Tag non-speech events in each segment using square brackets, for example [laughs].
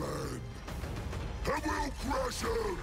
plan. And we'll crush him!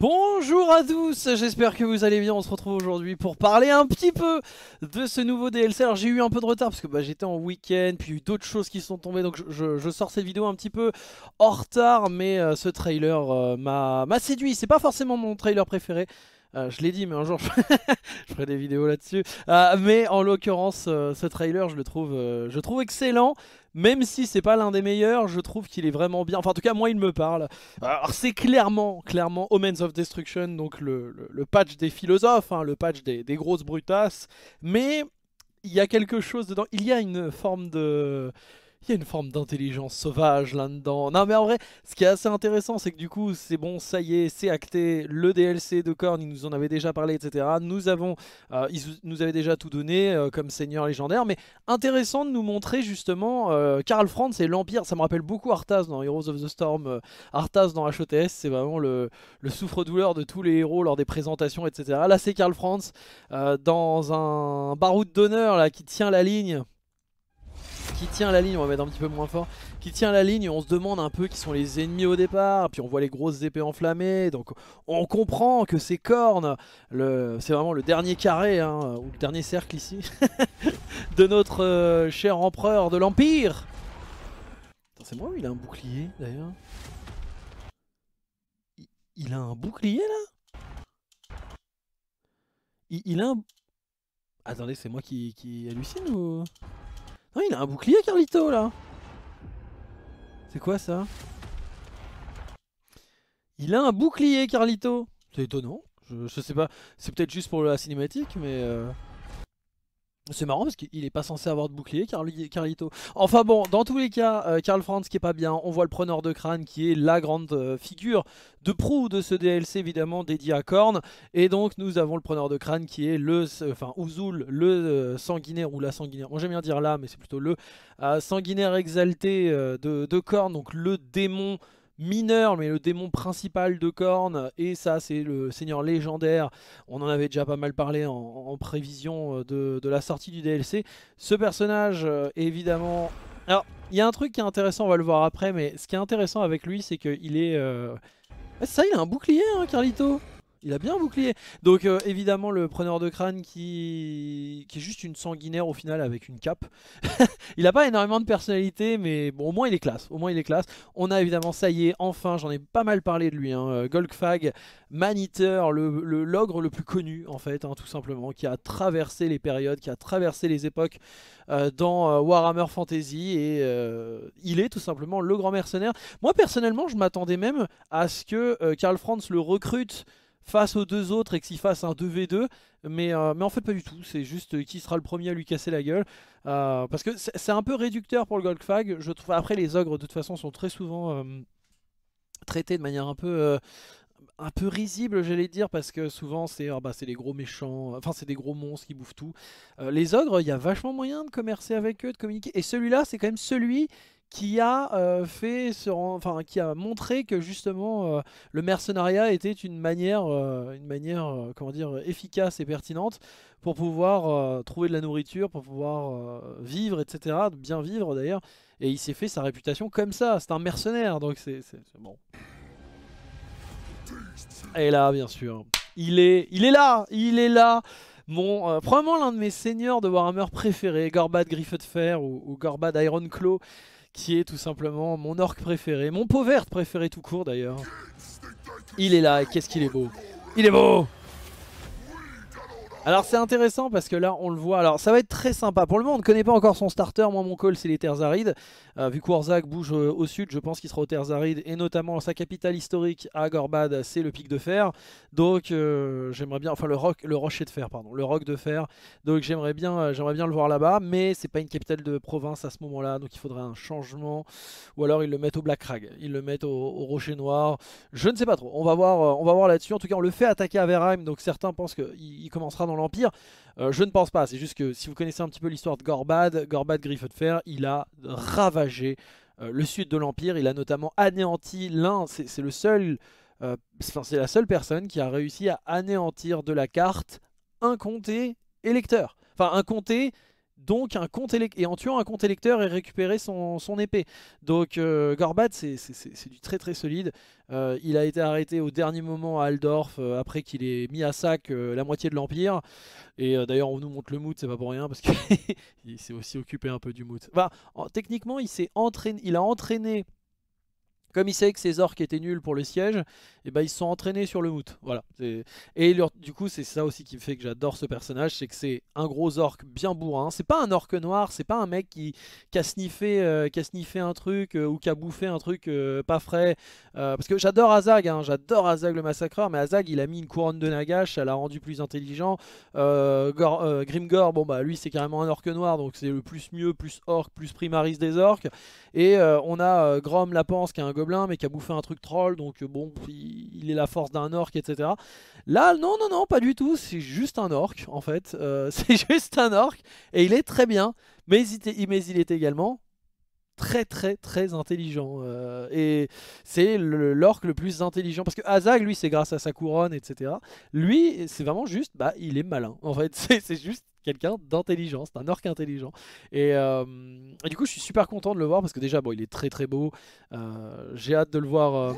Bonjour à tous, j'espère que vous allez bien, on se retrouve aujourd'hui pour parler un petit peu de ce nouveau DLC Alors j'ai eu un peu de retard parce que bah, j'étais en week-end, puis il y a eu d'autres choses qui sont tombées Donc je, sors cette vidéo un petit peu en retard, mais euh, ce trailer euh, m'a séduit C'est pas forcément mon trailer préféré, euh, je l'ai dit, mais un jour [laughs] je, ferai des vidéos là-dessus. mais en l'occurrence, ce trailer, je le trouve, je trouve excellent. Même si c'est pas l'un des meilleurs, je trouve qu'il est vraiment bien. Enfin, en tout cas, moi, il me parle. Alors, c'est clairement, clairement Omens of Destruction, donc le, patch des philosophes, hein, le patch des, des grosses brutasses. Mais il y a quelque chose dedans. Il y a une forme de il y a une forme d'intelligence sauvage là-dedans. Non mais en vrai, ce qui est assez intéressant, c'est que du coup, c'est bon, ça y est, c'est acté, le DLC de Korn, il nous en avait déjà parlé, etc. Nous avons, euh, nous avait déjà tout donné euh, comme seigneur légendaire, mais intéressant de nous montrer justement euh, Karl Franz et l'Empire, ça me rappelle beaucoup Arthas dans Heroes of the Storm, Arthas dans HOTS, e c'est vraiment le, le souffre-douleur de tous les héros lors des présentations, etc. Là c'est Karl Franz dans un baroud d'honneur là qui tient la ligne qui tient la ligne, on va mettre un petit peu moins fort, qui tient la ligne on se demande un peu qui sont les ennemis au départ, puis on voit les grosses épées enflammées, donc on comprend que ces cornes, c'est vraiment le dernier carré, hein, ou le dernier cercle ici, [laughs] de notre euh, cher empereur de l'Empire C'est moi ou il a un bouclier d'ailleurs il, a un bouclier là il, a un... Attendez, c'est moi qui hallucine ou... Ah, il a un bouclier, Carlito, là C'est quoi, ça Il a un bouclier, Carlito C'est étonnant. Je, sais pas. C'est peut-être juste pour la cinématique, mais... Euh, c'est marrant parce qu'il est pas censé avoir de bouclier Carlito. Enfin bon, dans tous les cas, euh, Karl Franz qui est pas bien, on voit le preneur de crâne qui est la grande euh, figure de proue de ce DLC évidemment dédié à Korn. Et donc nous avons le preneur de crâne qui est le, euh, enfin le sanguinaire ou la sanguinaire, on j'aime bien dire là mais c'est plutôt le sanguinaire exalté de, de Korn, donc le démon mineur, mais le démon principal de Korn, et ça c'est le seigneur légendaire, on en avait déjà pas mal parlé en, prévision euh, de, la sortie du DLC. Ce personnage, euh, évidemment... Alors, il y a un truc qui est intéressant, on va le voir après, mais ce qui est intéressant avec lui, c'est qu'il est... il euh, est ça, il a un bouclier, hein, Carlito il a bien un Donc euh, évidemment le preneur de crâne qui... qui est juste une sanguinaire au final avec une cape. [laughs] il a pas énormément de personnalité mais bon au moins il est classe. Au moins il est classe. On a évidemment ça y est enfin j'en ai pas mal parlé de lui. Hein, euh, Golgfag, Maniteur, le, l'ogre le plus connu en fait hein, tout simplement qui a traversé les périodes, qui a traversé les époques euh, dans Warhammer Fantasy et il est tout simplement le grand mercenaire. Moi personnellement je m'attendais même à ce que Karl Franz le recrute face aux deux autres et que fasse un 2v2. Mais, euh, mais en fait, pas du tout. C'est juste euh, qui sera le premier à lui casser la gueule. Euh, parce que c'est un peu réducteur pour le Goldfag, Je trouve... Après, les ogres, de toute façon, sont très souvent traités de manière un peu un peu risible j'allais dire parce que souvent c'est ah, bah, les gros méchants, enfin c'est des gros monstres qui bouffent tout. les ogres, il y a vachement moyen de commercer avec eux, de communiquer. Et celui-là, c'est quand même celui qui a euh, fait enfin qui a montré que justement euh, le mercenariat était une manière euh, une manière comment dire efficace et pertinente pour pouvoir trouver de la nourriture pour pouvoir vivre etc bien vivre d'ailleurs et il s'est fait sa réputation comme ça c'est un mercenaire donc c'est bon et là bien sûr il est il est là il est là mon, probablement l'un de mes seigneurs de Warhammer préférés, Gorbad Griffithfer de Fer ou, ou Gorbad Iron Claw qui est tout simplement mon orc préféré, mon peau verte préféré tout court d'ailleurs. Il est là et qu'est-ce qu'il est beau Il est beau alors c'est intéressant parce que là on le voit, alors ça va être très sympa. Pour le moment on ne connaît pas encore son starter, moi mon call c'est les terres arides. Euh, vu qu'Orzak bouge euh, au sud, je pense qu'il sera aux terres arides et notamment sa capitale historique à Gorbad c'est le pic de fer. Donc euh, j'aimerais bien, enfin le, roc, le rocher de fer pardon, le roc de fer. Donc j'aimerais bien, j'aimerais bien le voir là-bas mais c'est pas une capitale de province à ce moment-là donc il faudrait un changement ou alors ils le mettent au Black Crag, ils le mettent au, rocher noir. Je ne sais pas trop, on va voir, on va voir là-dessus. En tout cas on le fait attaquer à Verheim donc certains pensent qu'il commencera dans l'Empire euh, Je ne pense pas, c'est juste que si vous connaissez un petit peu l'histoire de Gorbad, Gorbad Griffe de Fer, il a ravagé euh, le sud de l'Empire, il a notamment anéanti l'un, c'est le seul... Euh, c'est la seule personne qui a réussi à anéantir de la carte un comté électeur. Enfin, un comté donc un compte et en tuant un compte électeur et récupérer son, son épée. Donc euh, Gorbat, c'est du très très solide. Euh, il a été arrêté au dernier moment à Aldorf euh, après qu'il ait mis à sac la moitié de l'Empire. Et d'ailleurs, on nous montre le mout, c'est pas pour rien parce qu'il [laughs] s'est aussi occupé un peu du mout. bah techniquement, il, entraîné, il a entraîné comme il sait que ses orques étaient nuls pour le siège, et eh ben ils se sont entraînés sur le mout. Voilà. Et du coup, c'est ça aussi qui me fait que j'adore ce personnage, c'est que c'est un gros orque bien bourrin. C'est pas un orque noir, c'est pas un mec qui, casse a, sniffé, casse euh, un truc euh, ou qui a bouffé un truc euh, pas frais. parce que j'adore Azag, hein, j'adore Azag le massacreur, mais Azag il a mis une couronne de Nagash, ça l'a rendu plus intelligent. Grimgor, bon bah lui c'est carrément un orque noir, donc c'est le plus mieux, plus orque, plus primaris des orques. Et on a Grom Lapence qui est un mais qui a bouffé un truc troll, donc euh, bon, il, est la force d'un orc, etc. Là, non, non, non, pas du tout, c'est juste un orc, en fait. Euh, [laughs] c'est juste un orc, et il est très bien, mais il, mais il est également très très très intelligent euh, et c'est l'orc le, le, plus intelligent parce que Azag lui c'est grâce à sa couronne etc lui c'est vraiment juste bah il est malin en fait [laughs] c'est juste quelqu'un d'intelligent, c'est un orc intelligent. Euh, et, du coup, je suis super content de le voir parce que déjà, bon, il est très très beau. Euh, j'ai hâte de le voir, euh,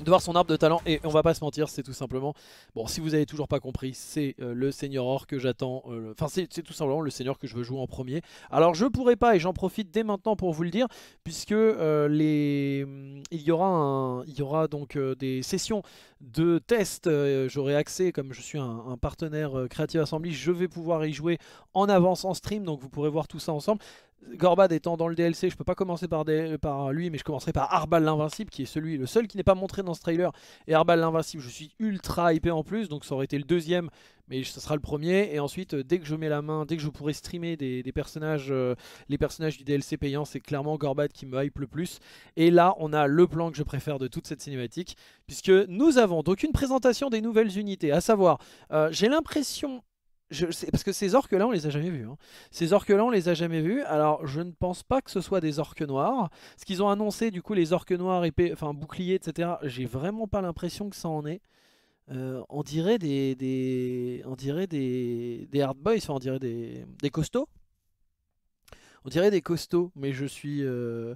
de voir son arbre de talent. Et on va pas se mentir, c'est tout simplement, bon, si vous avez toujours pas compris, c'est le seigneur orc que j'attends. Enfin, c'est tout simplement le seigneur que je veux jouer en premier. Alors, je pourrais pas et j'en profite dès maintenant pour vous le dire, puisque les, il y aura, un, il y aura donc des sessions de test J'aurai accès, comme je suis un, un partenaire Creative Assembly, je vais pouvoir y jouer en avance en stream, donc vous pourrez voir tout ça ensemble. Gorbad étant dans le DLC, je peux pas commencer par, par lui, mais je commencerai par Arbal l'Invincible, qui est celui, le seul qui n'est pas montré dans ce trailer. Et Arbal l'Invincible, je suis ultra hypé en plus, donc ça aurait été le deuxième, mais ce sera le premier. Et ensuite, euh, dès que je mets la main, dès que je pourrai streamer des, personnages, euh, les personnages du DLC payant, c'est clairement Gorbad qui me hype le plus. Et là, on a le plan que je préfère de toute cette cinématique, puisque nous avons donc une présentation des nouvelles unités, à savoir, euh, j'ai l'impression parce que ces orques-là, on les a jamais vus. Hein. Ces orques-là, on les a jamais vus. Alors, je ne pense pas que ce soit des orques noirs. Ce qu'ils ont annoncé, du coup, les orques noirs, enfin boucliers, etc. J'ai vraiment pas l'impression que ça en est. Euh, on dirait des, des, on dirait des, des hard boys, enfin, on dirait des, des costauds. On dirait des costauds, mais je suis, euh,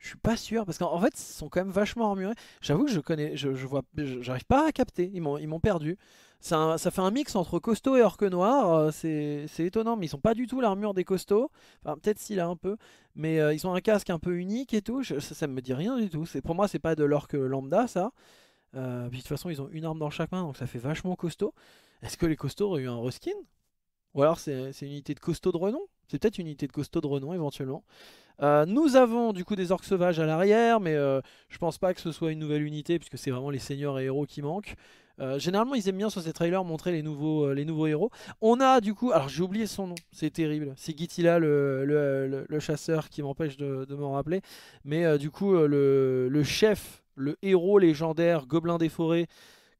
je suis pas sûr parce qu'en fait, ils sont quand même vachement armurés. J'avoue que je connais, je, je vois, j'arrive pas à capter. Ils m'ont perdu ça fait un mix entre costaud et orque noir. Euh, c'est étonnant, mais ils sont pas du tout l'armure des costauds. Enfin, peut-être s'il a un peu, mais euh, ils ont un casque un peu unique et tout. ça, ne me dit rien du tout. Pour moi, c'est pas de l'orque lambda, ça. Euh, puis de toute façon, ils ont une arme dans chaque main, donc ça fait vachement costaud. Est-ce que les costauds auraient eu un reskin Ou alors c'est une unité de costaud de renom c'est peut-être une unité de costaud de renom éventuellement. Euh, nous avons du coup des orques sauvages à l'arrière, mais euh, je pense pas que ce soit une nouvelle unité, puisque c'est vraiment les seigneurs et héros qui manquent. Euh, généralement, ils aiment bien sur ces trailers montrer les nouveaux, les nouveaux héros. On a du coup, alors j'ai oublié son nom, c'est terrible. C'est Gitila, le, le, chasseur, qui m'empêche de, de m'en rappeler. Mais du coup, le, chef, le héros légendaire, gobelin des forêts,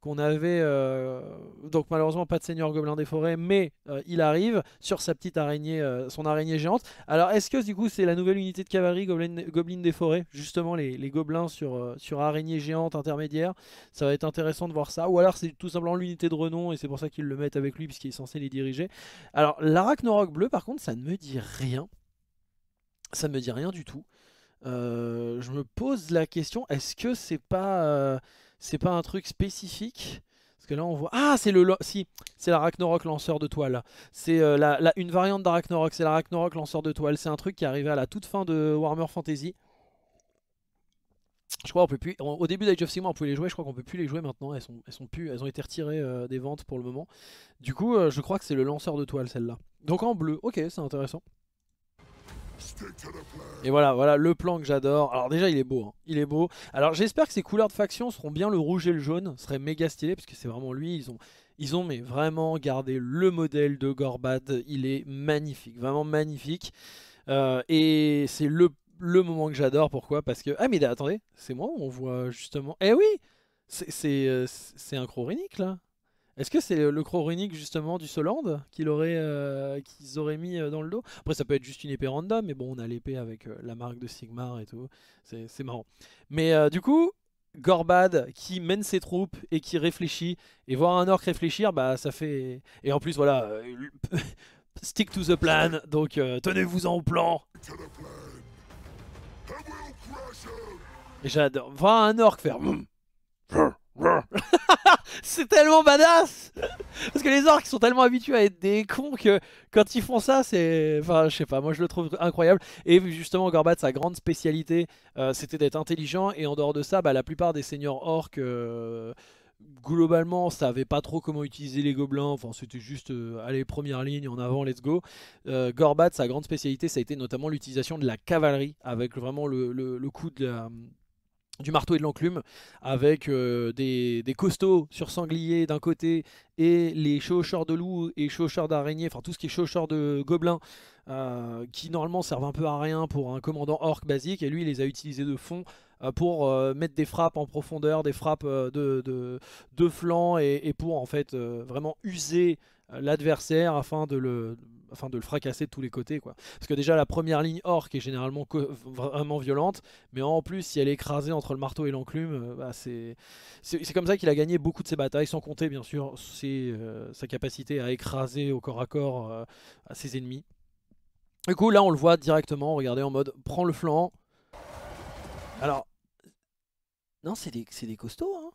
qu'on avait. Euh, donc malheureusement pas de seigneur gobelin des forêts, mais euh, il arrive sur sa petite araignée, euh, son araignée géante. Alors est-ce que du coup c'est la nouvelle unité de cavalerie gobelin, des forêts, justement les, gobelins sur, sur araignée géante intermédiaire Ça va être intéressant de voir ça. Ou alors c'est tout simplement l'unité de renom et c'est pour ça qu'ils le mettent avec lui puisqu'il est censé les diriger. Alors l'arachnoroc bleu par contre ça ne me dit rien. Ça ne me dit rien du tout. je me pose la question, est-ce que c'est pas c'est pas un truc spécifique. Parce que là, on voit. Ah, c'est le. Si, c'est l'Arachnorok lanceur de toile. C'est euh, la, une variante d'Arachnorok. C'est l'Arachnorok lanceur de toile. C'est un truc qui est arrivé à la toute fin de Warhammer Fantasy. Je crois qu'on peut plus. au début d'Age of Sigmar, on pouvait les jouer. Je crois qu'on peut plus les jouer maintenant. Elles, sont, elles, sont elles ont été retirées euh, des ventes pour le moment. Du coup, euh, je crois que c'est le lanceur de toile, celle-là. Donc en bleu. Ok, c'est intéressant. Et voilà, voilà le plan que j'adore. Alors déjà, il est beau. Hein. Il est beau. Alors j'espère que ces couleurs de faction seront bien le rouge et le jaune. Ce serait méga stylé parce que c'est vraiment lui. Ils ont, ils ont mais vraiment gardé le modèle de Gorbad. Il est magnifique, vraiment magnifique. Euh, et c'est le, le, moment que j'adore. Pourquoi Parce que... Ah mais attendez, c'est moi, on voit justement... Eh oui euh, C'est un Crorinnic là est-ce que c'est le croc runique justement du Soland qu'ils auraient, euh, qu'ils auraient mis euh, dans le dos Après, ça peut être juste une épée mais bon, on a l'épée avec euh, la marque de Sigmar et tout. C'est marrant. Mais du coup, Gorbad qui mène ses troupes et qui réfléchit, et voir un orc réfléchir, bah ça fait. Et en plus, voilà, [laughs] stick to the plan, donc tenez-vous-en plan. j'adore. Voir un orc faire. [laughs] c'est tellement badass Parce que les orques sont tellement habitués à être des cons que quand ils font ça, c'est... Enfin, je sais pas, moi je le trouve incroyable. Et justement, Gorbat, sa grande spécialité, euh, c'était d'être intelligent. Et en dehors de ça, bah, la plupart des seigneurs orques... Euh, globalement savaient pas trop comment utiliser les gobelins, enfin c'était juste euh, aller première ligne en avant let's go. Gorbat sa grande spécialité ça a été notamment l'utilisation de la cavalerie avec vraiment le coup de la, du marteau et de l'enclume avec euh, des, costauds sur sanglier d'un côté et les chaucheurs de loups et chaucheurs d'araignée, enfin tout ce qui est chaucheurs de gobelins euh, qui normalement servent un peu à rien pour un commandant orc basique et lui il les a utilisés de fond euh, pour mettre des frappes en profondeur, des frappes de, flanc et, pour en fait vraiment user l'adversaire afin de le enfin de le fracasser de tous les côtés quoi. Parce que déjà la première ligne orc est généralement vraiment violente, mais en plus si elle est écrasée entre le marteau et l'enclume, euh, bah, c'est comme ça qu'il a gagné beaucoup de ses batailles, sans compter bien sûr euh, sa capacité à écraser au corps à corps euh, à ses ennemis. Du coup là on le voit directement, regardez en mode prend le flanc. Alors non c'est des, costauds hein.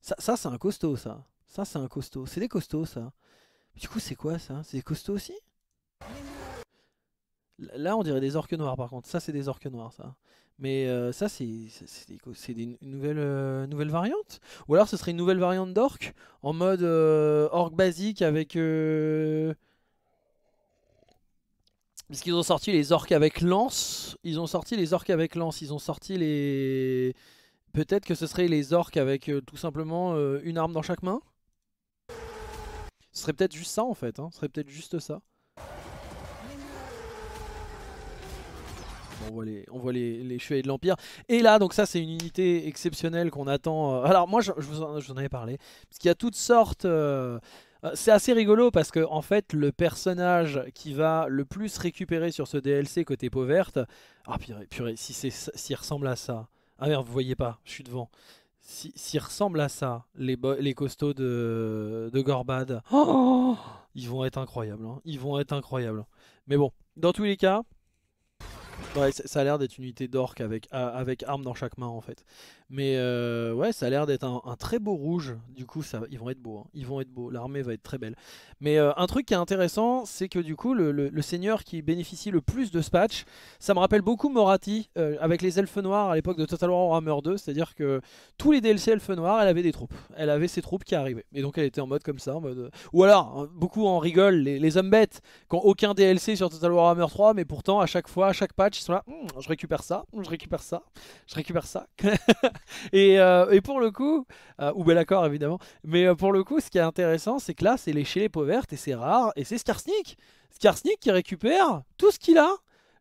ça c'est un costaud, ça. Ça, c'est un costaud. C'est des costauds, ça. Du coup, c'est quoi, ça C'est des costauds aussi Là, on dirait des orques noirs, par contre. Ça, c'est des orques noirs, ça. Mais euh, ça, c'est une nouvelle, euh, nouvelle variante. Ou alors, ce serait une nouvelle variante d'orques, en mode euh, orque basique avec... Euh, parce qu'ils ont sorti les orques avec lance. Ils ont sorti les orques avec lance. Ils ont sorti les... Peut-être que ce serait les orques avec tout simplement une arme dans chaque main. Ce serait peut-être juste ça en fait, hein. ce serait peut-être juste ça. on voit les, on voit les, les chevaliers de l'Empire. Et là, donc ça, c'est une unité exceptionnelle qu'on attend. Euh, alors moi, je, vous, en, avais parlé, parce qu'il y a toutes sortes... Euh, euh, c'est assez rigolo parce que en fait le personnage qui va le plus récupérer sur ce DLC côté peau verte, ah purée, purée si c'est s'il ressemble à ça. Ah merde, vous voyez pas, je suis devant s'ils si ressemblent à ça, les, les costauds de, Gorbad, oh ils vont être incroyables. Hein. Ils vont être incroyables. Mais bon, dans tous les cas, ça a l'air d'être une unité d'orc avec, avec arme dans chaque main en fait. Mais euh, ouais, ça a l'air d'être un, très beau rouge. Du coup, ça, ils vont être beaux. Hein. Ils vont être beaux. L'armée va être très belle. Mais euh, un truc qui est intéressant, c'est que du coup, le, seigneur qui bénéficie le plus de ce patch, ça me rappelle beaucoup Morati euh, avec les elfes noirs à l'époque de Total War Warhammer 2. C'est-à-dire que tous les DLC elfes noirs, elle avait des troupes. Elle avait ses troupes qui arrivaient. Et donc, elle était en mode comme ça. En mode... Ou alors, hein, beaucoup en rigole les, hommes bêtes quand aucun DLC sur Total War Warhammer 3, mais pourtant, à chaque fois, à chaque patch, Hum, hum, je récupère ça, je récupère ça, je récupère ça. et, pour le coup, euh, ou bel accord évidemment, mais euh, pour le coup, ce qui est intéressant, c'est que là, c'est les peau les et c'est rare, et c'est Skarsnik Skarsnik qui récupère tout ce qu'il a,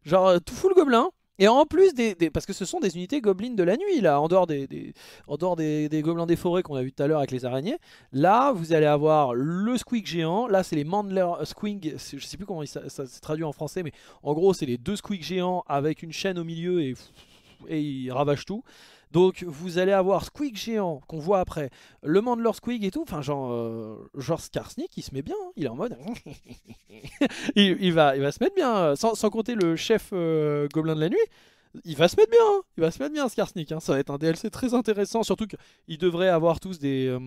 genre euh, tout le gobelin, et en plus, des, parce que ce sont des unités gobelines de la nuit, là, en dehors des, en dehors des, gobelins des forêts qu'on a vu tout à l'heure avec les araignées, là, vous allez avoir le squeak géant, là, c'est les mandler euh, squeak je sais plus comment ça, ça se traduit en français, mais en gros, c'est les deux squeak géants avec une chaîne au milieu et, et ils ravagent tout. Donc vous allez avoir Squig géant qu'on voit après, le Mandler Squig et tout. Enfin, genre, euh, genre Skarsnik, il se met bien. Hein. Il est en mode. [laughs] il, va, il va se mettre bien. Sans, compter le chef euh, Gobelin de la nuit. Il va se mettre bien, hein. il va se mettre bien Skarsnik, hein. ça va être un DLC très intéressant, surtout qu'il devrait avoir tous des, euh,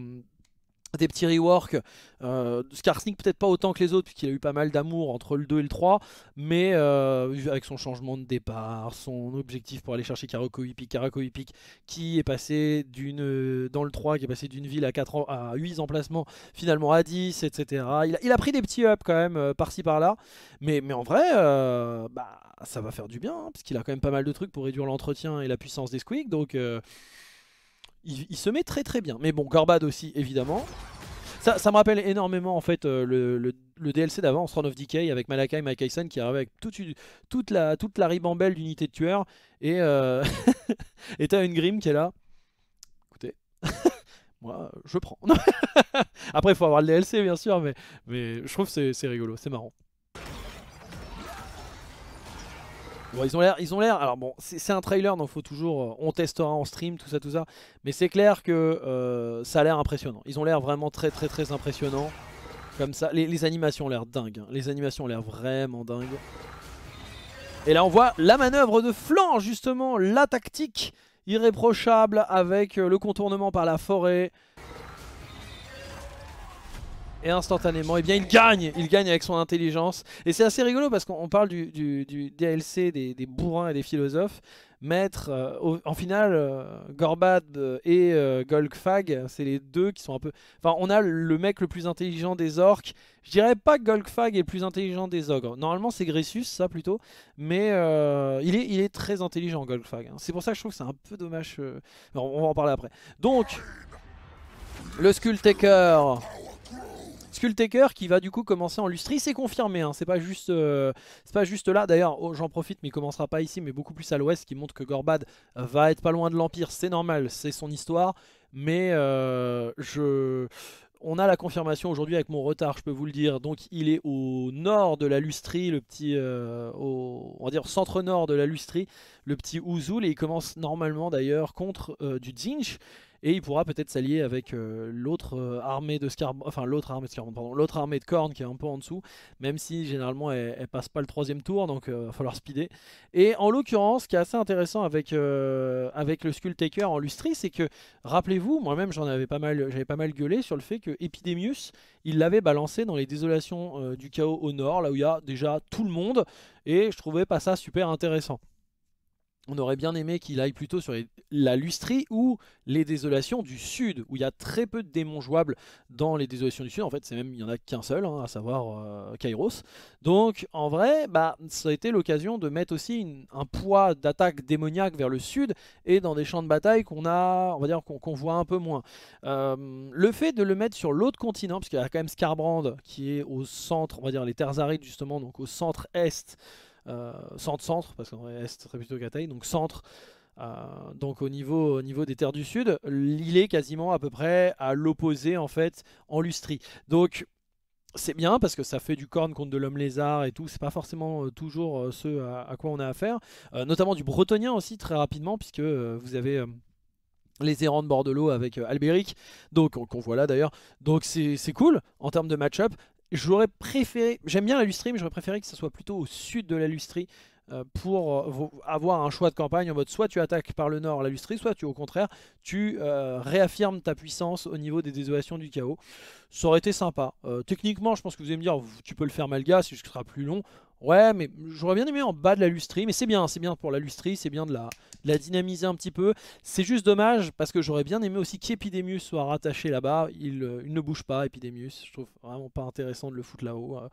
des petits reworks. Euh, Skarsnik peut-être pas autant que les autres puisqu'il a eu pas mal d'amour entre le 2 et le 3, mais euh, avec son changement de départ, son objectif pour aller chercher Karako Hippic, Karako Hippic qui est passé d'une euh, dans le 3 qui est passé d'une ville à 4 à 8 emplacements finalement à 10 etc. Il a, pris des petits ups quand même euh, par-ci par-là, mais, mais en vrai bah ça va faire du bien hein, puisqu'il a quand même pas mal de trucs pour réduire l'entretien et la puissance des squeaks donc il, se met très très bien. Mais bon, Gorbad aussi, évidemment. Ça, ça me rappelle énormément en fait euh, le, DLC d'avant, Throne of Decay, avec Malakai Eisen qui arrive avec toute, toute, la, toute la ribambelle d'unité de tueurs. Et euh, [laughs] t'as une Grim qui est là. Écoutez, [laughs] moi je prends. [laughs] Après, il faut avoir le DLC bien sûr, mais, mais je trouve que c'est rigolo, c'est marrant. Bon, ils ont l'air, ils ont l'air. Alors bon, c'est un trailer, donc faut toujours, euh, on testera en stream, tout ça, tout ça. Mais c'est clair que euh, ça a l'air impressionnant. Ils ont l'air vraiment très, très, très impressionnant. Comme ça, les, animations ont l'air dingues, hein. Les animations ont l'air vraiment dingues Et là, on voit la manœuvre de flanc, justement, la tactique irréprochable avec euh, le contournement par la forêt, et instantanément, eh bien il gagne Il gagne avec son intelligence. Et c'est assez rigolo parce qu'on parle du, DLC des, bourrins et des philosophes. Maître, euh, en finale, euh, Gorbad et euh, Golgfag, c'est les deux qui sont un peu... Enfin, on a le mec le plus intelligent des orques. Je dirais pas que Golgfag est le plus intelligent des ogres. Normalement, c'est Gressus, ça, plutôt. Mais il, est, il est très intelligent, Golgfag. Hein. C'est pour ça que je trouve que c'est un peu dommage. on va en parler après. Donc, le Skulltaker Taker qui va du coup commencer en lustrie, c'est confirmé, hein. c'est pas, juste, euh, pas juste là. D'ailleurs, oh, j'en profite, mais il commencera pas ici, mais beaucoup plus à l'ouest, qui montre que Gorbad va être pas loin de l'Empire, c'est normal, c'est son histoire. Mais euh, je... on a la confirmation aujourd'hui avec mon retard, je peux vous le dire. Donc il est au nord de la lustrie, le petit, euh, on va dire centre-nord de la lustrie, le petit Ouzoul, et il commence normalement d'ailleurs contre du Zinch et il pourra peut-être s'allier avec euh, l'autre euh, armée de scar, enfin l'autre armée de pardon, l'autre armée de Korn qui est un peu en dessous, même si généralement elle, passe pas le troisième tour, donc il euh, va falloir speeder. Et en l'occurrence, ce qui est assez intéressant avec, avec le Skulltaker Taker en lustrie, c'est que, rappelez-vous, moi-même j'en avais pas mal, j'avais pas mal gueulé sur le fait que Epidemius, il l'avait balancé dans les désolations du chaos au nord, là où il y a déjà tout le monde, et je trouvais pas ça super intéressant on aurait bien aimé qu'il aille plutôt sur la lustrie ou les désolations du sud, où il y a très peu de démons jouables dans les désolations du sud. En fait, c'est même il n'y en a qu'un seul, hein, à savoir euh, Kairos. Donc, en vrai, bah, ça a été l'occasion de mettre aussi un poids d'attaque démoniaque vers le sud et dans des champs de bataille qu'on a, on va dire qu'on voit un peu moins. Euh, le fait de le mettre sur l'autre continent, parce qu'il y a quand même Scarbrand qui est au centre, on va dire les terres arides justement, donc au centre-est centre-centre, euh, parce qu'en est, plutôt taille donc centre. Euh, donc au niveau, au niveau des terres du sud, il est quasiment à peu près à l'opposé en fait en lustrie. Donc c'est bien parce que ça fait du corne contre de l'homme lézard et tout, c'est pas forcément euh, toujours ce à, quoi on a affaire, notamment du bretonien aussi très rapidement puisque vous avez les errants de bord de l'eau avec Albéric, donc qu'on voit là d'ailleurs. Donc c'est cool en termes de match-up. J'aurais préféré, j'aime bien la lustrie, mais j'aurais préféré que ce soit plutôt au sud de la euh, pour euh, avoir un choix de campagne en mode soit tu attaques par le nord la soit tu au contraire tu euh, réaffirmes ta puissance au niveau des désolations du chaos. Ça aurait été sympa. techniquement, je pense que vous allez me dire tu peux le faire Malga, c'est juste ce sera plus long. Ouais, mais j'aurais bien aimé en bas de la lustrie, mais c'est bien, c'est bien pour la lustrie, c'est bien de la, la, dynamiser un petit peu. C'est juste dommage parce que j'aurais bien aimé aussi qu'Epidemius soit rattaché là-bas. Il, euh, il, ne bouge pas, Epidemius. Je trouve vraiment pas intéressant de le foutre là-haut. Euh.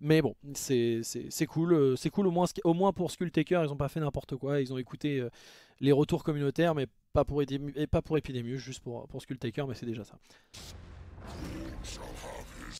Mais bon, c'est cool. Euh, c'est cool au moins, au moins pour Skulltaker, ils ont pas fait n'importe quoi. Ils ont écouté les retours communautaires, mais pas pour, et pas pour Epidemius, juste pour, pour Skulltaker, mais c'est déjà ça.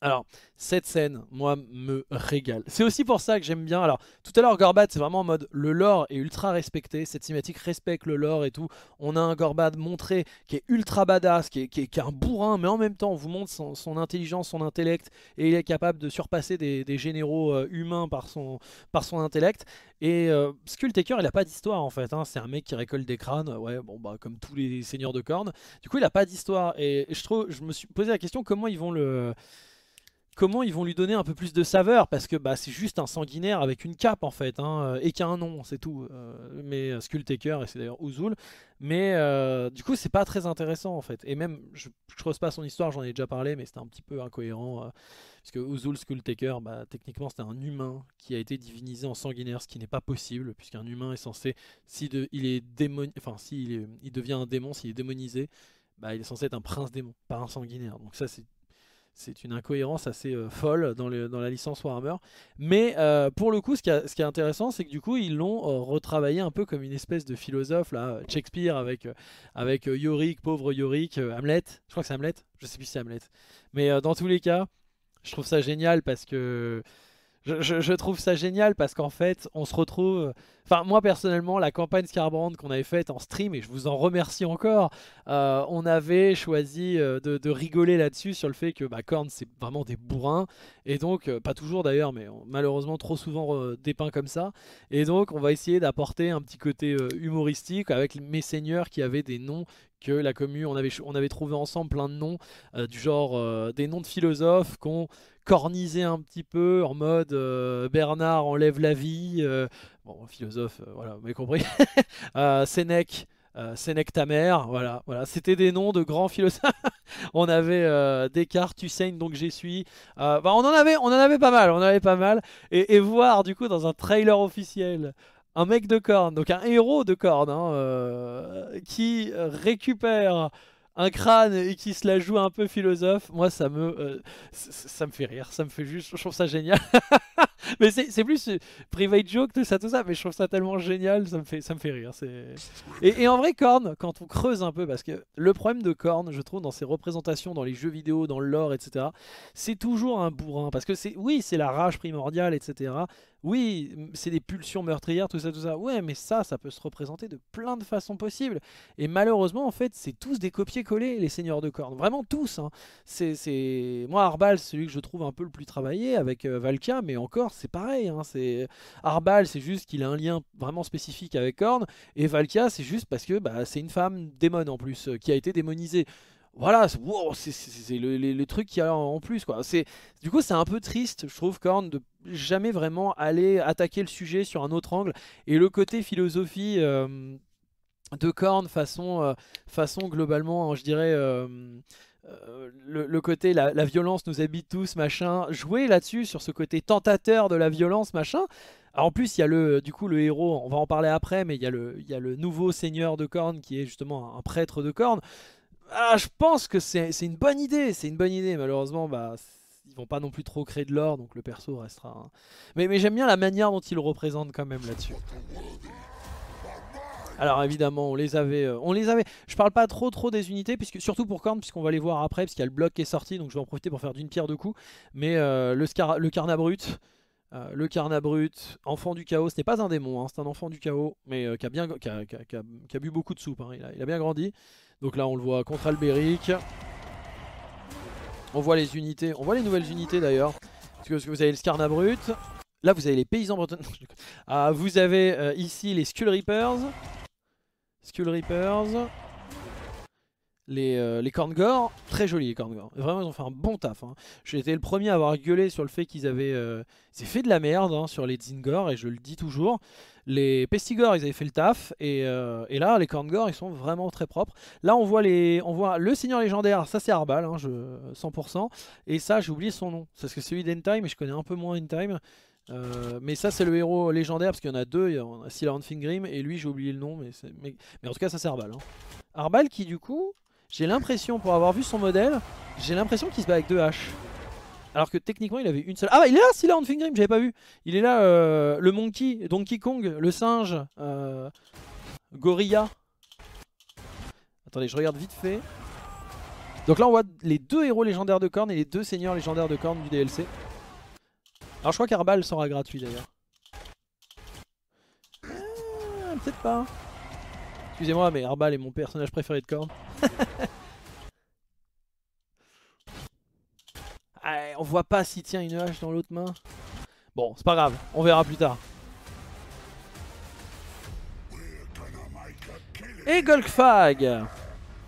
Alors, cette scène, moi, me régale. C'est aussi pour ça que j'aime bien. Alors, tout à l'heure, Gorbat, c'est vraiment en mode le lore est ultra respecté. Cette cinématique respecte le lore et tout. On a un Gorbat montré qui est ultra badass, qui est, qui est, un bourrin, mais en même temps, on vous montre son, intelligence, son intellect, et il est capable de surpasser des, généraux euh, humains par son, par son intellect. Et euh, Skulltaker, il n'a pas d'histoire en fait. Hein. C'est un mec qui récolte des crânes, ouais, bon, bah, comme tous les seigneurs de cornes. Du coup, il n'a pas d'histoire. Et, je, trouve, je me suis posé la question comment ils vont le comment ils vont lui donner un peu plus de saveur parce que bah, c'est juste un sanguinaire avec une cape en fait hein, euh, et qu'un un nom c'est tout euh, mais euh, skulltaker et c'est d'ailleurs Ouzoul. mais du coup c'est pas très intéressant en fait et même je, creuse pas son histoire j'en ai déjà parlé mais c'était un petit peu incohérent puisque parce que bah, techniquement c'était un humain qui a été divinisé en sanguinaire ce qui n'est pas possible puisqu'un humain est censé si il est démon enfin si il, devient un démon s'il est démonisé bah, il est censé être un prince démon pas un sanguinaire donc ça c'est c'est une incohérence assez euh, folle dans, la licence Warhammer. Mais euh, pour le coup, ce qui, est intéressant, c'est que du coup, ils l'ont euh, retravaillé un peu comme une espèce de philosophe, là, Shakespeare avec, avec Yorick, pauvre Yorick, Hamlet, je crois que c'est Hamlet, je sais plus si c'est Hamlet. Mais dans tous les cas, je trouve ça génial parce que je, trouve ça génial parce qu'en fait, on se retrouve. Enfin, moi personnellement, la campagne Scarbrand qu'on avait faite en stream, et je vous en remercie encore, euh, on avait choisi euh, de, rigoler là-dessus sur le fait que bah, Korn, c'est vraiment des bourrins. Et donc, euh, pas toujours d'ailleurs, mais malheureusement trop souvent dépeint comme ça. Et donc, on va essayer d'apporter un petit côté humoristique avec mes seigneurs qui avaient des noms que la commune, on avait, on avait trouvé ensemble plein de noms, euh, du genre euh, des noms de philosophes qu'on cornisait un petit peu en mode euh, Bernard enlève la vie, bon, philosophe, voilà, vous compris, [laughs] Sénèque. Euh, Sénèque ta mère, voilà, voilà. C'était des noms de grands philosophes. [laughs] on avait descartes Descartes, saignes donc j'y suis bah, on en avait, on en avait pas mal, on en avait pas mal. Et, et voir du coup dans un trailer officiel un mec de corne, donc un héros de corne, hein, euh, qui récupère un crâne et qui se la joue un peu philosophe, moi ça me euh, ça me fait rire, ça me fait juste, je trouve ça génial. [laughs] mais c'est plus euh, private joke tout ça tout ça, mais je trouve ça tellement génial, ça me fait ça me fait rire. Et, en vrai corne, quand on creuse un peu, parce que le problème de corne, je trouve dans ses représentations, dans les jeux vidéo, dans le lore, etc, c'est toujours un bourrin, parce que c'est oui c'est la rage primordiale, etc oui, c'est des pulsions meurtrières, tout ça, tout ça. Ouais, mais ça, ça peut se représenter de plein de façons possibles. Et malheureusement, en fait, c'est tous des copier-coller, les seigneurs de cornes. Vraiment tous. Hein. C'est, Moi, Arbal, celui que je trouve un peu le plus travaillé avec euh, Valkia, mais encore, c'est pareil. Hein. C'est... Arbal, c'est juste qu'il a un lien vraiment spécifique avec Corne. Et Valkia, c'est juste parce que bah, c'est une femme démon en plus, euh, qui a été démonisée voilà, c'est le, le, truc qu'il y a en plus. Quoi. Du coup, c'est un peu triste, je trouve, Korn, de jamais vraiment aller attaquer le sujet sur un autre angle. Et le côté philosophie euh, de Korn, façon, euh, façon globalement, hein, je dirais... Euh, le, côté la, violence nous habite tous, machin, jouer là-dessus, sur ce côté tentateur de la violence, machin. en plus, il y a le, du coup le héros, on va en parler après, mais il y a le, il y le nouveau seigneur de Corne qui est justement un prêtre de Corne. Ah, je pense que c'est une bonne idée, c'est une bonne idée. Malheureusement, bah, ils vont pas non plus trop créer de l'or, donc le perso restera. Hein. Mais, j'aime bien la manière dont ils le représentent quand même là-dessus. Alors évidemment, on les avait, euh, on les avait. Je parle pas trop trop des unités, puisque surtout pour Korn, puisqu'on va les voir après, puisqu'il y a le bloc qui est sorti, donc je vais en profiter pour faire d'une pierre deux coups. Mais euh, le, Scar le Carnabrut, euh, le enfant du chaos, ce n'est pas un démon, hein, c'est un enfant du chaos, mais qui a bien, qui a, bu beaucoup de soupe. Hein. il, a, bien grandi. Donc là on le voit contre Alberic On voit les unités, on voit les nouvelles unités d'ailleurs. Parce, que, vous avez le Brut Là vous avez les paysans bretons. [laughs] ah, vous avez euh, ici les Skull Reapers. Skull Reapers. Les, euh, les très jolis les Korngor. Vraiment ils ont fait un bon taf. Hein. J'ai été le premier à avoir gueulé sur le fait qu'ils avaient... c'est euh, fait de la merde hein, sur les Zingor et je le dis toujours. Les Pestigors, ils avaient fait le taf. Et, euh, là, les Korngore ils sont vraiment très propres. Là, on voit, les, on voit le seigneur légendaire. Ça, c'est Arbal, 100%. Hein, et ça, j'ai oublié son nom. C'est parce que celui d'entime, mais je connais un peu moins Endtime. Euh, mais ça, c'est le héros légendaire parce qu'il y en a deux. Il y a Scylla Fingrim et lui, j'ai oublié le nom. Mais, mais, en tout cas, ça, c'est Arbal. Hein. Arbal qui, du coup, j'ai l'impression, pour avoir vu son modèle, j'ai l'impression qu'il se bat avec deux haches. Alors que techniquement, il avait une seule. Ah, bah, il est là, est là, on Grim, j'avais pas vu. Il est là, euh, le Monkey, Donkey Kong, le singe, euh, Gorilla. Attendez, je regarde vite fait. Donc là, on voit les deux héros légendaires de corne et les deux seigneurs légendaires de corne du DLC. Alors, je crois qu'Arbal sera gratuit d'ailleurs. Ah, peut-être pas. Excusez-moi, mais Arbal est mon personnage préféré de corne. [laughs] Eh, on voit pas s'il tient une hache dans l'autre main. Bon, c'est pas grave, on verra plus tard. Et Golgfag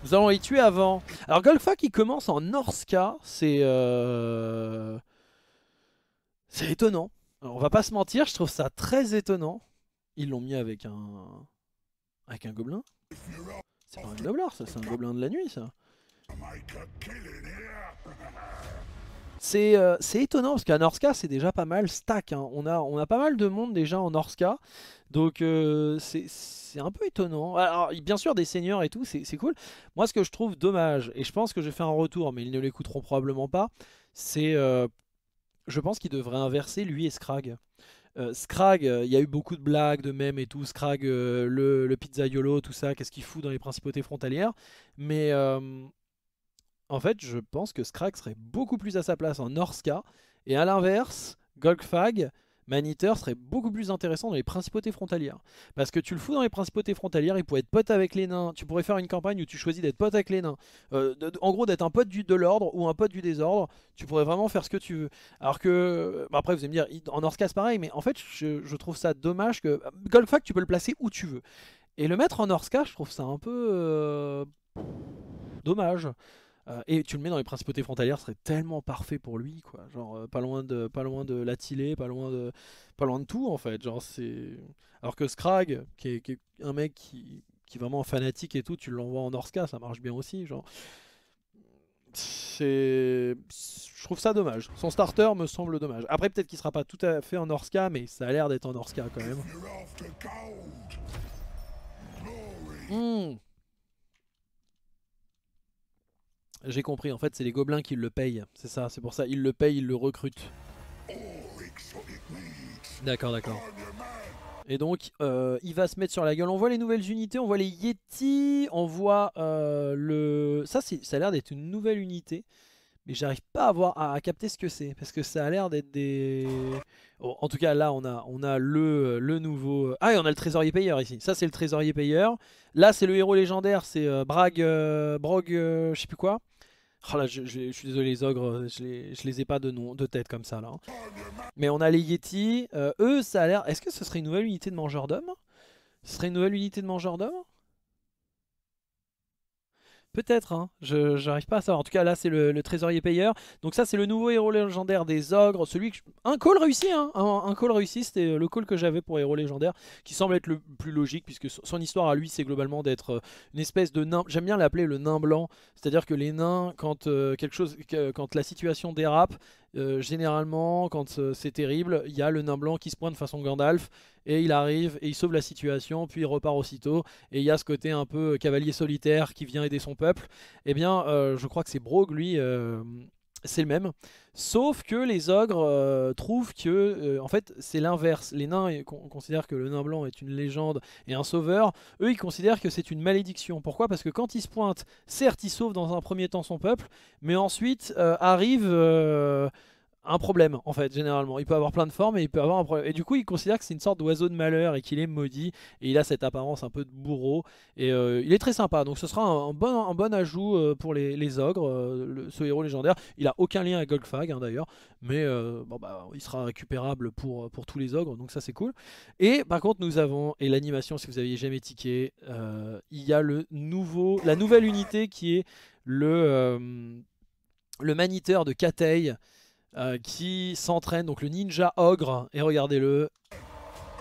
Nous allons y tuer avant. Alors Golfag il commence en Norska, c'est... Euh... C'est étonnant. on va pas se mentir, je trouve ça très étonnant. Ils l'ont mis avec un... Avec un gobelin C'est pas un gobelin, ça, c'est un gobelin de la nuit ça. Euh, c'est étonnant parce qu'à Norska, c'est déjà pas mal stack. Hein. On, a, on a pas mal de monde déjà en Norska. Donc euh, c'est un peu étonnant. Alors bien sûr des seigneurs et tout, c'est cool. Moi ce que je trouve dommage, et je pense que j'ai fait un retour, mais ils ne l'écouteront probablement pas, c'est... Euh, je pense qu'il devrait inverser lui et Scrag. Scrag, il y a eu beaucoup de blagues, de mèmes et tout. Scrag, le, pizza yolo, tout ça, qu'est-ce qu'il fout dans les principautés frontalières. Mais en fait, je pense que Scrack serait beaucoup plus à sa place en Norska. Et à l'inverse, Golgfag, Maniteur serait beaucoup plus intéressant dans les principautés frontalières. Parce que tu le fous dans les principautés frontalières, il pourrait être pote avec les nains. Tu pourrais faire une campagne où tu choisis d'être pote avec les nains. Euh, en gros, d'être un pote du, de l'ordre ou un pote du désordre. Tu pourrais vraiment faire ce que tu veux. Alors que, bah, après, vous allez me dire, en Norska, c'est pareil. Mais en fait, je, trouve ça dommage que. Euh, Golfag tu peux le placer où tu veux. Et le mettre en Norska, je trouve ça un peu. Euh, dommage. Euh, et tu le mets dans les principautés frontalières, ce serait tellement parfait pour lui, quoi. Genre euh, pas loin de pas loin de pas loin de pas loin de tout en fait. Genre c'est alors que Scrag, qui est, un mec qui, qui est vraiment fanatique et tout, tu l'envoies en Orska, ça marche bien aussi, genre. C'est... Je trouve ça dommage. Son starter me semble dommage. Après, peut-être qu'il sera pas tout à fait en Orska, mais ça a l'air d'être en Orska quand même. J'ai compris, en fait c'est les gobelins qui le payent, c'est ça, c'est pour ça, ils le payent, ils le recrutent. D'accord, d'accord. Et donc, euh, il va se mettre sur la gueule. On voit les nouvelles unités, on voit les Yeti, on voit euh, le... Ça, ça a l'air d'être une nouvelle unité, mais j'arrive pas à, voir, à, capter ce que c'est, parce que ça a l'air d'être des... en tout cas, là, on a, on a le, le nouveau... Ah, et on a le trésorier payeur ici. Ça, c'est le trésorier payeur. Là, c'est le héros légendaire, c'est euh, Brag... Brog... je sais plus quoi. Oh là, je, suis désolé, les ogres, euh, je les, les ai pas de, nom, de tête comme ça là. Hein. Mais on a les Yeti. Euh, eux, ça a l'air. Est-ce que ce serait une nouvelle unité de mangeurs d'hommes Ce serait une nouvelle unité de mangeurs d'hommes Peut-être, hein. je n'arrive pas à savoir. En tout cas, là, c'est le, trésorier payeur. Donc ça, c'est le nouveau héros légendaire des ogres. Celui que Un call réussi, hein un, call réussi, c'était euh, le call que j'avais pour héros légendaire, qui semble être le plus logique, puisque son histoire à lui, c'est globalement d'être euh, une espèce de nain... J'aime bien l'appeler le nain blanc. C'est-à-dire que les nains, quand, euh, quelque chose, quand la situation dérape, euh, généralement, quand euh, c'est terrible, il y a le nain blanc qui se pointe façon Gandalf, et il arrive, et il sauve la situation, puis il repart aussitôt, et il y a ce côté un peu euh, cavalier solitaire qui vient aider son peuple. Eh bien, je crois que c'est Brogue, lui, c'est le même. Sauf que les ogres euh, trouvent que, euh, en fait, c'est l'inverse. Les nains considèrent que le nain blanc est une légende et un sauveur. Eux, ils considèrent que c'est une malédiction. Pourquoi Parce que quand ils se pointent, certes, ils sauvent dans un premier temps son peuple, mais ensuite euh, arrive un problème en fait généralement il peut avoir plein de formes et il peut avoir un problème et du coup il considère que c'est une sorte d'oiseau de malheur et qu'il est maudit et il a cette apparence un peu de bourreau et euh, il est très sympa donc ce sera un, bon, un bon ajout euh, pour les, ogres euh, ce héros légendaire il a aucun lien avec Golfag hein, d'ailleurs mais bon, bah, il sera récupérable pour, pour tous les ogres donc ça c'est cool et par contre nous avons et l'animation si vous aviez jamais tiqué il y a le nouveau la nouvelle unité qui est le le maniteur de Katei euh, qui s'entraîne, donc le ninja ogre, et regardez-le,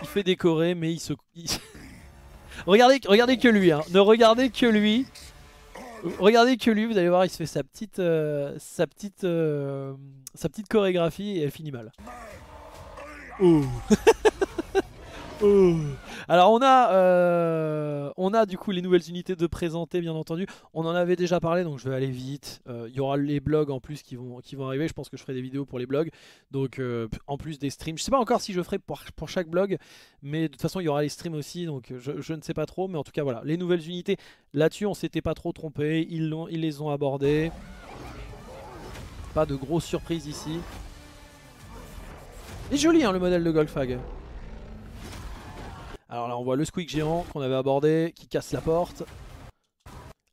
il fait décorer mais il se... [laughs] regardez, regardez que lui, hein. ne regardez que lui, regardez que lui, vous allez voir, il se fait sa petite, euh, sa petite, euh, sa petite chorégraphie et elle finit mal. [laughs] Alors on a, euh, on a du coup les nouvelles unités de présenter bien entendu. On en avait déjà parlé donc je vais aller vite. Euh, il y aura les blogs en plus qui vont, qui vont arriver. Je pense que je ferai des vidéos pour les blogs. Donc euh, en plus des streams. Je sais pas encore si je ferai pour, chaque blog. Mais de toute façon il y aura les streams aussi. Donc je, ne sais pas trop. Mais en tout cas voilà. Les nouvelles unités. Là-dessus on s'était pas trop trompé. Ils, ils les ont abordées. Pas de grosses surprises ici. Et joli hein, le modèle de Golfag. Alors là, on voit le squeak géant qu'on avait abordé, qui casse la porte.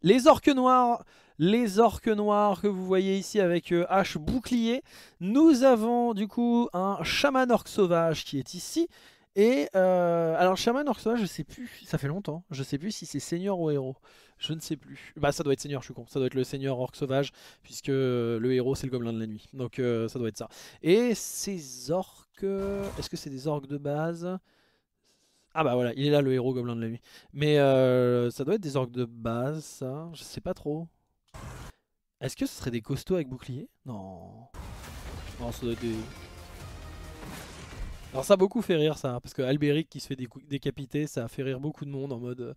Les orques noirs les orques noirs que vous voyez ici avec H euh, bouclier. Nous avons du coup un chaman orc sauvage qui est ici. Et euh, alors chaman orque sauvage, je sais plus, ça fait longtemps, hein. je sais plus si c'est seigneur ou héros. Je ne sais plus. Bah ça doit être seigneur, je suis con. Ça doit être le seigneur orque sauvage puisque euh, le héros c'est le gobelin de la nuit. Donc ça doit être ça. Et ces orques, est-ce que c'est des orques de base ah bah voilà, il est là le héros gobelin de la nuit. Mais euh, ça doit être des orques de base, ça. Hein, je sais pas trop. Est-ce que ce serait des costauds avec bouclier Non. Non, ça doit être des... Alors ça a beaucoup fait rire ça, hein, parce que Alberic qui se fait décapiter, ça a fait rire beaucoup de monde en mode... Euh,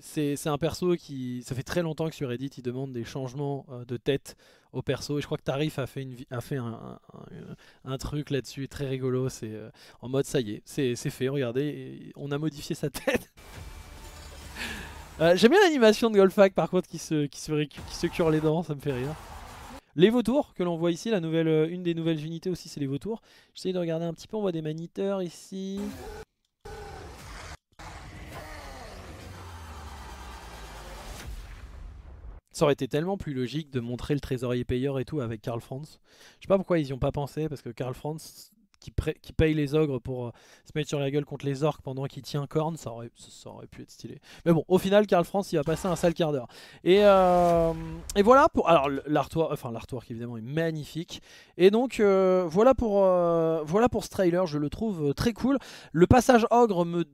c'est un perso qui. Ça fait très longtemps que sur Reddit, il demande des changements euh, de tête au perso. Et je crois que Tarif a fait, une, a fait un, truc là-dessus très rigolo. C'est euh, en mode ça y est, c'est fait. Regardez, on a modifié sa tête. [laughs] Euh, j'aime bien l'animation de Golfak par contre qui se, qui, se, qui se cure les dents, ça me fait rire. Les vautours que l'on voit ici, la nouvelle, une des nouvelles unités aussi, c'est les vautours. J'essaie de regarder un petit peu, on voit des maniteurs ici. Ça aurait été tellement plus logique de montrer le trésorier payeur et tout avec Karl Franz. Je sais pas pourquoi ils n'y ont pas pensé, parce que Karl Franz, qui, paye les ogres pour euh, se mettre sur la gueule contre les orques pendant qu'il tient corne, ça aurait, pu être stylé. Mais bon, au final, Karl Franz, il va passer un sale quart d'heure. Et, euh, voilà pour. Alors, l'artwork, enfin, l'artwork évidemment est magnifique. Et donc, euh, voilà, pour, voilà pour ce trailer, je le trouve très cool. Le passage ogre me.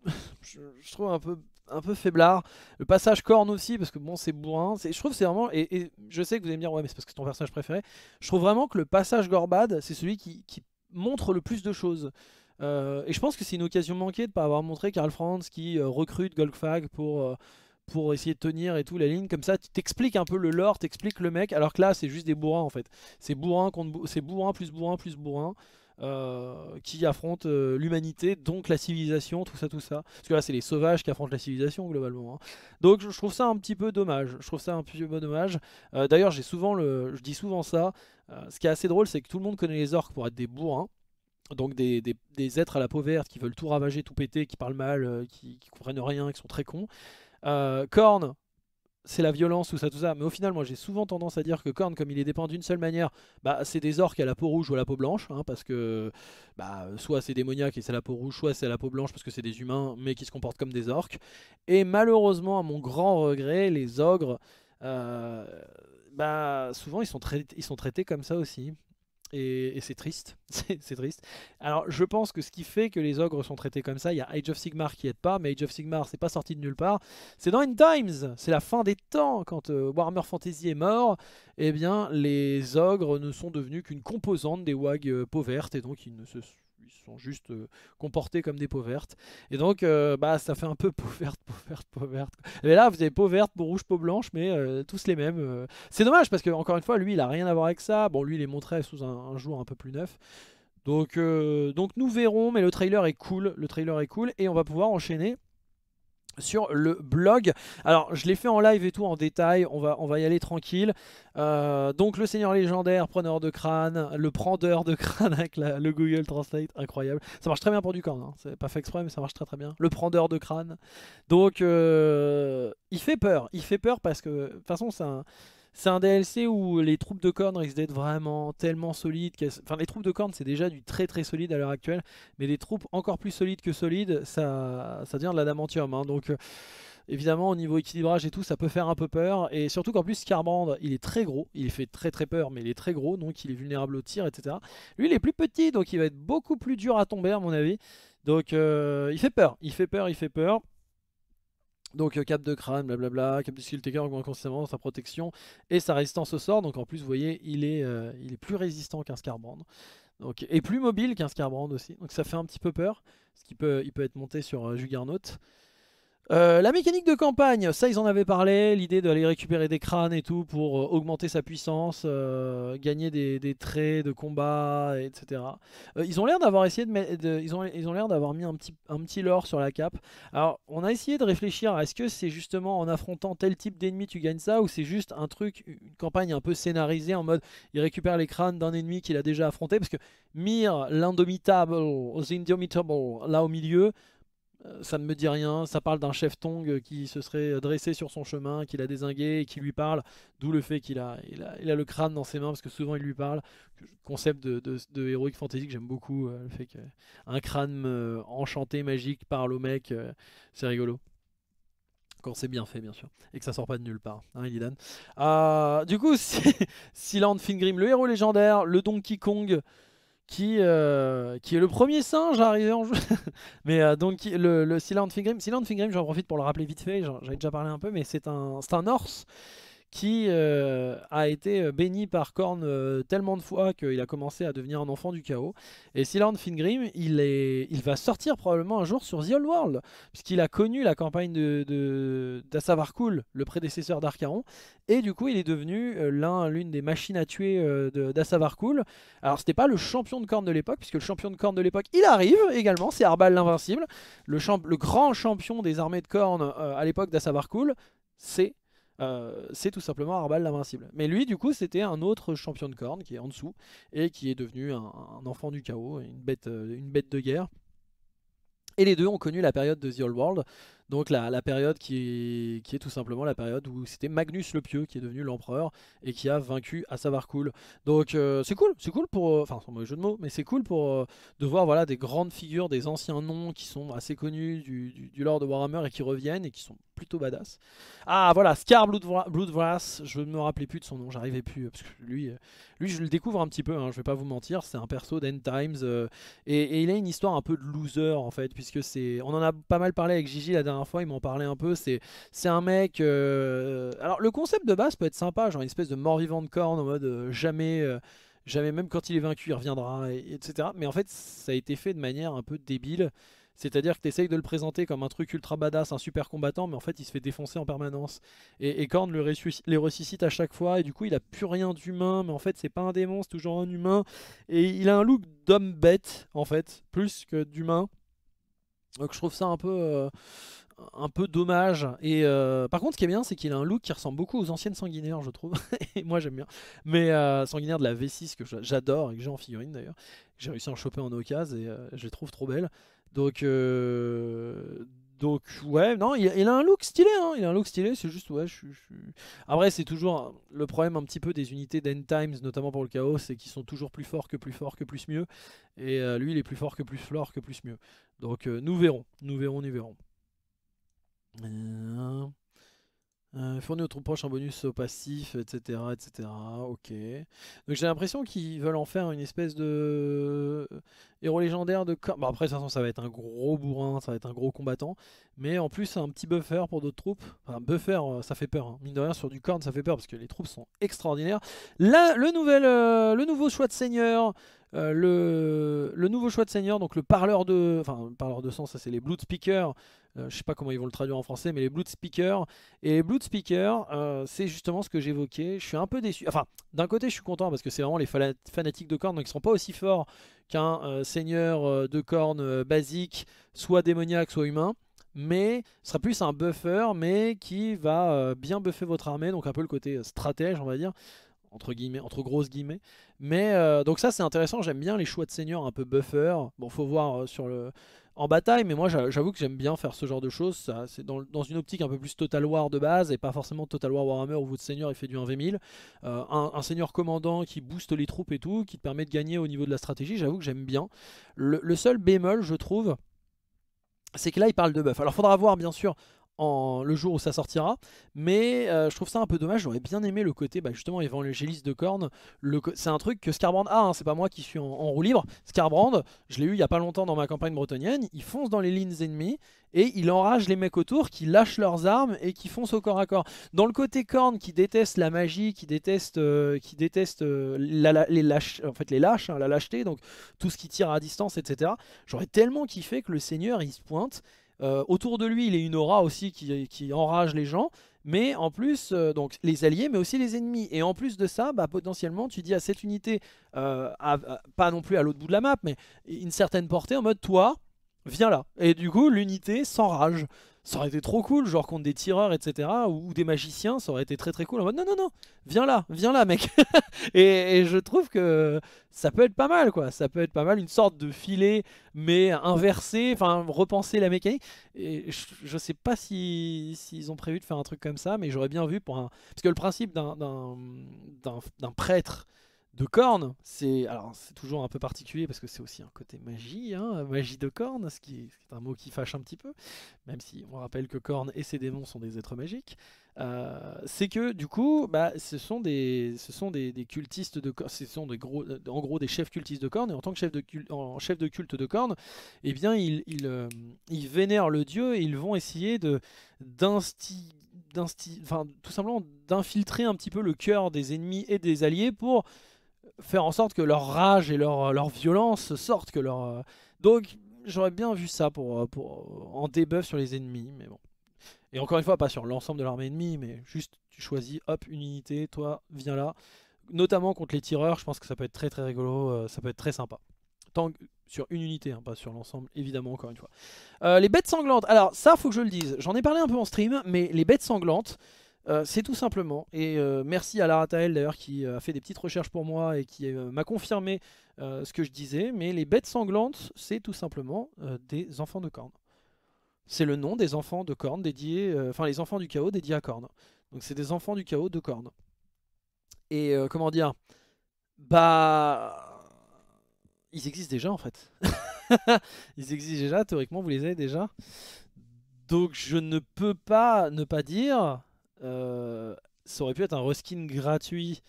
[laughs] je trouve un peu un peu faiblard. Le passage corne aussi, parce que bon, c'est bourrin. Je trouve c'est vraiment. Et, je sais que vous allez me dire, ouais, mais c'est parce que c'est ton personnage préféré. Je trouve vraiment que le passage Gorbad, c'est celui qui, montre le plus de choses. Euh, et je pense que c'est une occasion manquée de pas avoir montré Karl Franz qui euh, recrute Golgfag pour. Euh, pour essayer de tenir et tout la ligne comme ça tu t'expliques un peu le lore t'expliques le mec alors que là c'est juste des bourrins en fait c'est bourrin contre c'est bourrin plus bourrin plus bourrin euh, qui affrontent euh, l'humanité, donc la civilisation, tout ça, tout ça. Parce que là, c'est les sauvages qui affrontent la civilisation, globalement. Hein. Donc, je, trouve ça un petit peu dommage. Je trouve ça un petit peu dommage. Euh, d'ailleurs, j'ai souvent le, je dis souvent ça. ce qui est assez drôle, c'est que tout le monde connaît les orques pour être des bourrins. Donc des, êtres à la peau verte qui veulent tout ravager, tout péter, qui parlent mal, qui, ne comprennent rien, qui sont très cons. Korn, c'est la violence, ou ça, tout ça. Mais au final, moi, j'ai souvent tendance à dire que Korn, comme il est dépeint d'une seule manière, bah, c'est des orques à la peau rouge ou à la peau blanche, hein, parce que bah, soit c'est démoniaque et c'est la peau rouge, soit c'est à la peau blanche parce que c'est des humains, mais qui se comportent comme des orques. Et malheureusement, à mon grand regret, les ogres, euh, bah, souvent, ils sont, ils sont traités comme ça aussi. Et, c'est triste, [laughs] c'est triste. Alors je pense que ce qui fait que les ogres sont traités comme ça, il y a Age of Sigmar qui aide pas, mais Age of Sigmar c'est pas sorti de nulle part. C'est dans End Times, c'est la fin des temps, quand euh, Warhammer Fantasy est mort, eh bien les ogres ne sont devenus qu'une composante des wags euh, peau verte et donc ils ne se ils sont juste euh, comportés comme des peaux vertes. Et donc, euh, bah, ça fait un peu [laughs] peau verte, peau verte, peau verte. Mais là, vous avez peau verte, peau rouge, peau blanche, mais euh, tous les mêmes. C'est dommage parce que, encore une fois, lui, il a rien à voir avec ça. Bon, lui, il est montré sous un, un jour un peu plus neuf. Donc, donc, nous verrons, mais le trailer est cool. Le trailer est cool et on va pouvoir enchaîner sur le blog. Alors je l'ai fait en live et tout en détail, on va, on va y aller tranquille. Euh, donc le seigneur légendaire, preneur de crâne, le prendeur de [laughs] crâne avec le Google Translate, incroyable. Ça marche très bien pour du corps, hein. c'est pas fait exprès mais ça marche très très bien. Le prendeur de crâne. Donc euh, il fait peur, il fait peur parce que de toute façon c'est un... C'est un DLC où les troupes de cornes risquent d'être vraiment tellement solides. Enfin, les troupes de cornes, c'est déjà du très très solide à l'heure actuelle. Mais des troupes encore plus solides que solides, ça, ça devient de l'adamantium. Hein. Donc, euh, évidemment, au niveau équilibrage et tout, ça peut faire un peu peur. Et surtout qu'en plus, Scarbrand, il est très gros. Il fait très très peur, mais il est très gros. Donc, il est vulnérable au tir, etc. Lui, il est plus petit. Donc, il va être beaucoup plus dur à tomber, à mon avis. Donc, euh, il fait peur. Il fait peur, il fait peur. Donc euh, cap de crâne, blablabla, cap de skill taker augmente constamment sa protection et sa résistance au sort. Donc en plus, vous voyez, il est, euh, il est plus résistant qu'un Scarbrand. Donc, et plus mobile qu'un Scarbrand aussi. Donc ça fait un petit peu peur, parce qu'il peut, il peut être monté sur un euh, euh, la mécanique de campagne, ça ils en avaient parlé, l'idée d'aller récupérer des crânes et tout pour euh, augmenter sa puissance, euh, gagner des, traits de combat, etc. ils ont l'air d'avoir essayé de, ils ont ils ont l'air d'avoir mis un petit un petit lore sur la cape. Alors on a essayé de réfléchir, est-ce que c'est justement en affrontant tel type d'ennemi tu gagnes ça ou c'est juste un truc une campagne un peu scénarisée en mode il récupère les crânes d'un ennemi qu'il a déjà affronté parce que Mir l'indomitable, aux là au milieu euh, ça ne me dit rien, ça parle d'un chef Tong qui se serait dressé sur son chemin, qui l'a désingué et qui lui parle, d'où le fait qu'il a, il a, le crâne dans ses mains parce que souvent il lui parle. Concept de, héroïque fantasy que j'aime beaucoup, euh, le fait qu'un crâne euh, enchanté, magique parle au mec, c'est rigolo quand c'est bien fait, bien sûr, et que ça sort pas de nulle part, hein, Illidan. Ah, du coup, [laughs] si, Fingrim, le héros légendaire, le Donkey Kong qui, euh, qui est le premier singe à arriver en jeu. [laughs] mais euh, donc le, Silent Fingrim, Silent Fingrim, j'en profite pour le rappeler vite fait, j'avais déjà parlé un peu, mais c'est un, un orse qui euh, a été euh, béni par Korn euh, tellement de fois qu'il a commencé à devenir un enfant du chaos. Et Silan Fingrim, il, est, il va sortir probablement un jour sur The Old World, puisqu'il a connu la campagne d'Assavarkul, de, le prédécesseur d'Arcaron, et du coup il est devenu l'un l'une des machines à tuer d'Assavarkul. Alors c'était pas le champion de Korn de l'époque, puisque le champion de Korn de l'époque, il arrive également, c'est Arbal l'Invincible, le, le, grand champion des armées de Korn à l'époque d'Assavarkul, c'est euh, c'est tout simplement Arbal l'invincible. Mais lui, du coup, c'était un autre champion de corne qui est en dessous et qui est devenu un, enfant du chaos, une bête, euh, une bête de guerre. Et les deux ont connu la période de The Old World, donc la, la période qui est, qui est, tout simplement la période où c'était Magnus le Pieux qui est devenu l'empereur et qui a vaincu à cool Donc euh, c'est cool, c'est cool pour... Euh, enfin, c'est un jeu de mots, mais c'est cool pour euh, de voir voilà, des grandes figures, des anciens noms qui sont assez connus du, du, de Warhammer et qui reviennent et qui sont plutôt badass. Ah voilà, Scar Bloodvrass, je ne me rappelais plus de son nom, j'arrivais plus, parce que lui, lui je le découvre un petit peu, je hein, je vais pas vous mentir, c'est un perso d'End Times, et, et, il a une histoire un peu de loser en fait, puisque c'est... On en a pas mal parlé avec Gigi la dernière fois, il m'en parlait un peu. C'est un mec. Euh, alors, le concept de base peut être sympa, genre une espèce de mort-vivant de corne en mode euh, jamais. Euh, jamais, même quand il est vaincu, il reviendra, etc. Mais en fait, ça a été fait de manière un peu débile. C'est-à-dire que tu essayes de le présenter comme un truc ultra badass, un super combattant, mais en fait il se fait défoncer en permanence. Et, et Korn le les ressuscite à chaque fois, et du coup il a plus rien d'humain, mais en fait c'est pas un démon, c'est toujours un humain. Et il a un look d'homme bête, en fait, plus que d'humain. Donc je trouve ça un peu, un peu dommage. Et euh, par contre, ce qui est bien, c'est qu'il a un look qui ressemble beaucoup aux anciennes sanguinaires, je trouve. [laughs] et moi, j'aime bien. Mais euh, sanguinaire de la V6 que j'adore et que j'ai en figurine d'ailleurs. J'ai réussi à en choper en occasion et euh, je les trouve trop belle Donc, donc ouais, non, il, a un look stylé. Hein. il a un look stylé. C'est juste ouais, je, suis Après, c'est toujours le problème un petit peu des unités d'End Times, notamment pour le chaos, c'est qu'ils sont toujours plus forts que plus forts que plus mieux. Et lui, il est plus fort que plus fort que plus mieux. Donc nous verrons, nous verrons, nous verrons. Euh, euh fournir aux troupes proches un bonus au passif, etc. etc. Ok. Donc j'ai l'impression qu'ils veulent en faire une espèce de héros légendaire de corps. Bon, après, de toute façon, ça va être un gros bourrin, ça va être un gros combattant. Mais en plus, un petit buffer pour d'autres troupes. Enfin, buffer, euh, ça fait peur. Hein. Mine de rien, sur du corne ça fait peur parce que les troupes sont extraordinaires. Là, le, nouvel, euh, le nouveau choix de seigneur. le, le, nouveau choix de seigneur, donc le parleur de... Enfin, parleur de sang, ça c'est les Blood Speakers. Je euh, je sais pas comment ils vont le traduire en français, mais les Blood Speakers. Et les Blood Speakers, euh, c'est justement ce que j'évoquais. Je suis un peu déçu. Enfin, d'un côté, je suis content parce que c'est vraiment les fanatiques de cornes, donc ils seront pas aussi forts qu'un euh, seigneur de cornes basique, soit démoniaque, soit humain. Mais ce sera plus un buffer, mais qui va bien buffer votre armée, donc un peu le côté stratège, on va dire entre guillemets, entre grosses guillemets. Mais donc ça c'est intéressant, j'aime bien les choix de seigneurs un peu buffer. Bon, faut voir sur le en bataille, mais moi j'avoue que j'aime bien faire ce genre de choses. C'est dans, une optique un peu plus Total War de base et pas forcément Total War Warhammer où votre seigneur il fait du 1v1000. Euh, un, seigneur commandant qui booste les troupes et tout, qui te permet de gagner au niveau de la stratégie, j'avoue que j'aime bien. Le, le, seul bémol, je trouve, c'est que là il parle de buff. Alors faudra voir bien sûr le jour où ça sortira. Mais euh, je trouve ça un peu dommage. J'aurais bien aimé le côté, bah, justement, évangéliste de cornes. C'est un truc que Scarbrand a. Hein. c'est pas moi qui suis en, roue libre. Scarbrand, je l'ai eu il y a pas longtemps dans ma campagne bretonienne. Il fonce dans les lignes ennemies et il enrage les mecs autour qui lâchent leurs armes et qui foncent au corps à corps. Dans le côté corne qui déteste la magie, qui déteste, euh, qui déteste euh, les, lâches, en fait, les lâches, hein, la lâcheté, donc tout ce qui tire à distance, etc. J'aurais tellement kiffé que le seigneur il se pointe euh, autour de lui, il est une aura aussi qui, enrage les gens. Mais en plus, euh, donc les alliés, mais aussi les ennemis. Et en plus de ça, bah, potentiellement, tu dis à cette unité, euh, pas non plus à l'autre bout de la map, mais une certaine portée, en mode toi, viens là. Et du coup, l'unité s'enrage. Ça aurait été trop cool, genre contre des tireurs, etc. Ou, des magiciens, ça aurait été très très cool. non, non, non, viens là, viens là, mec. [laughs] et, je trouve que ça peut être pas mal, quoi. Ça peut être pas mal, une sorte de filet, mais inversé, enfin, repenser la mécanique. Et je, sais pas s'ils si, ont prévu de faire un truc comme ça, mais j'aurais bien vu pour un. Parce que le principe d'un prêtre de cornes. C'est alors c'est toujours un peu particulier parce que c'est aussi un côté magie, hein, magie de cornes, ce qui, est, un mot qui fâche un petit peu, même si on rappelle que cornes et ses démons sont des êtres magiques. Euh, c'est que du coup, bah, ce sont des, ce sont des, cultistes de cornes, ce sont des gros, euh, en gros des chefs cultistes de cornes. Et en tant que chef de culte, en chef de culte de cornes, eh bien ils, ils, euh, vénèrent le dieu et ils vont essayer de d'insti... enfin, tout simplement d'infiltrer un petit peu le cœur des ennemis et des alliés pour faire en sorte que leur rage et leur, leur violence sortent. Que leur... Euh, donc j'aurais bien vu ça pour, euh, pour euh, en debuff sur les ennemis, mais bon. Et encore une fois, pas sur l'ensemble de l'armée ennemie, mais juste tu choisis, hop, une unité, toi, viens là. Notamment contre les tireurs, je pense que ça peut être très très rigolo, ça peut être très sympa. Tant sur une unité, hein, pas sur l'ensemble, évidemment, encore une fois. les bêtes sanglantes, alors ça, faut que je le dise. J'en ai parlé un peu en stream, mais les bêtes sanglantes, euh, c'est tout simplement, et euh, merci à Lara Tael d'ailleurs qui euh, a fait des petites recherches pour moi et qui m'a confirmé ce que je disais, mais les bêtes sanglantes, c'est tout simplement des enfants de corne. C'est le nom des enfants de corne dédiés, enfin les enfants du chaos dédiés à corne. Donc c'est des enfants du chaos de corne. Et comment dire Bah ils existent déjà en fait. [laughs] ils existent déjà, théoriquement vous les avez déjà. Donc je ne peux pas ne pas dire euh, ça aurait pu être un reskin gratuit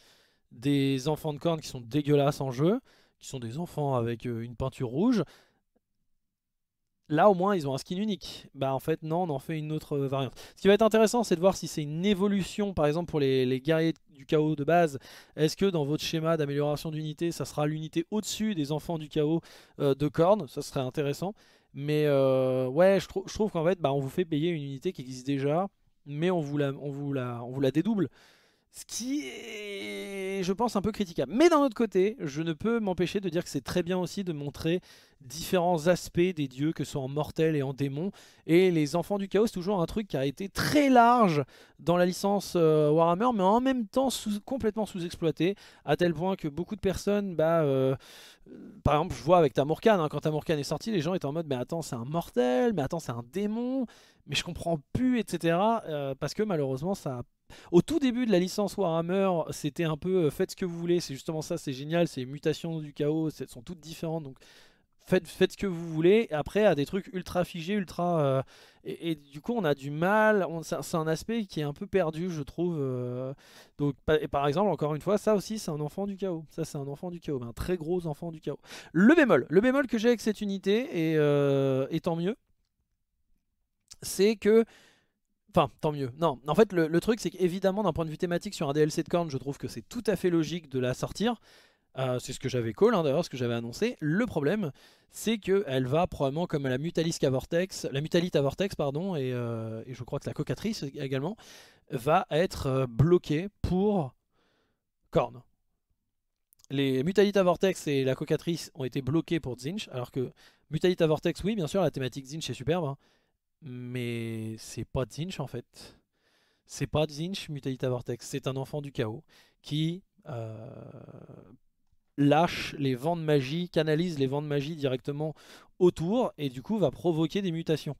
des enfants de corne qui sont dégueulasses en jeu, qui sont des enfants avec euh, une peinture rouge. Là, au moins, ils ont un skin unique. Bah, en fait, non, on en fait une autre euh, variante. Ce qui va être intéressant, c'est de voir si c'est une évolution, par exemple, pour les, guerriers du chaos de base. Est-ce que dans votre schéma d'amélioration d'unité, ça sera l'unité au-dessus des enfants du chaos de corne Ça serait intéressant. Mais ouais, je, trouve qu'en fait, bah, on vous fait payer une unité qui existe déjà mais on vous la, on vous la, on vous la dédouble. Ce qui est, je pense, un peu critiquable. Mais d'un autre côté, je ne peux m'empêcher de dire que c'est très bien aussi de montrer différents aspects des dieux, que ce soit en mortel et en démon. Et les enfants du chaos, c'est toujours un truc qui a été très large dans la licence euh, Warhammer, mais en même temps complètement sous-exploité, à tel point que beaucoup de personnes, bah, euh, euh, par exemple, je vois avec Tamorkan, hein, quand Tamurkan est sorti, les gens étaient en mode, mais attends, c'est un mortel, mais attends, c'est un démon, mais je comprends plus, etc. parce que malheureusement, ça a au tout début de la licence Warhammer, c'était un peu euh, faites ce que vous voulez, c'est justement ça, c'est génial, c'est mutations du chaos, elles sont toutes différentes, donc faites, faites ce que vous voulez. Après, à des trucs ultra figés, ultra. Euh, et, du coup, on a du mal, c'est un aspect qui est un peu perdu, je trouve. Euh, donc, par exemple, encore une fois, ça aussi, c'est un enfant du chaos. Ça, c'est un enfant du chaos, un très gros enfant du chaos. Le bémol, le bémol que j'ai avec cette unité, et tant mieux, c'est que Enfin, tant mieux. Non, en fait, le, truc, c'est qu'évidemment, d'un point de vue thématique, sur un DLC de Korn, je trouve que c'est tout à fait logique de la sortir. Euh, c'est ce que j'avais call, hein, d'ailleurs, ce que j'avais annoncé. Le problème, c'est qu'elle va probablement comme la Mutalisque à Vortex, la Mutalite à pardon, euh, et, je crois que la Cocatrice également, va être euh, bloquée pour Korn. Les Mutalite à Vortex et la Cocatrice ont été bloquées pour Zinch, alors que Mutalite à oui, bien sûr, la thématique Zinch est superbe. Hein, mais c'est pas Zinch en fait. C'est pas Zinch Mutalita Vortex, c'est un enfant du chaos qui euh, lâche les vents de magie, canalise les vents de magie directement autour et du coup va provoquer des mutations.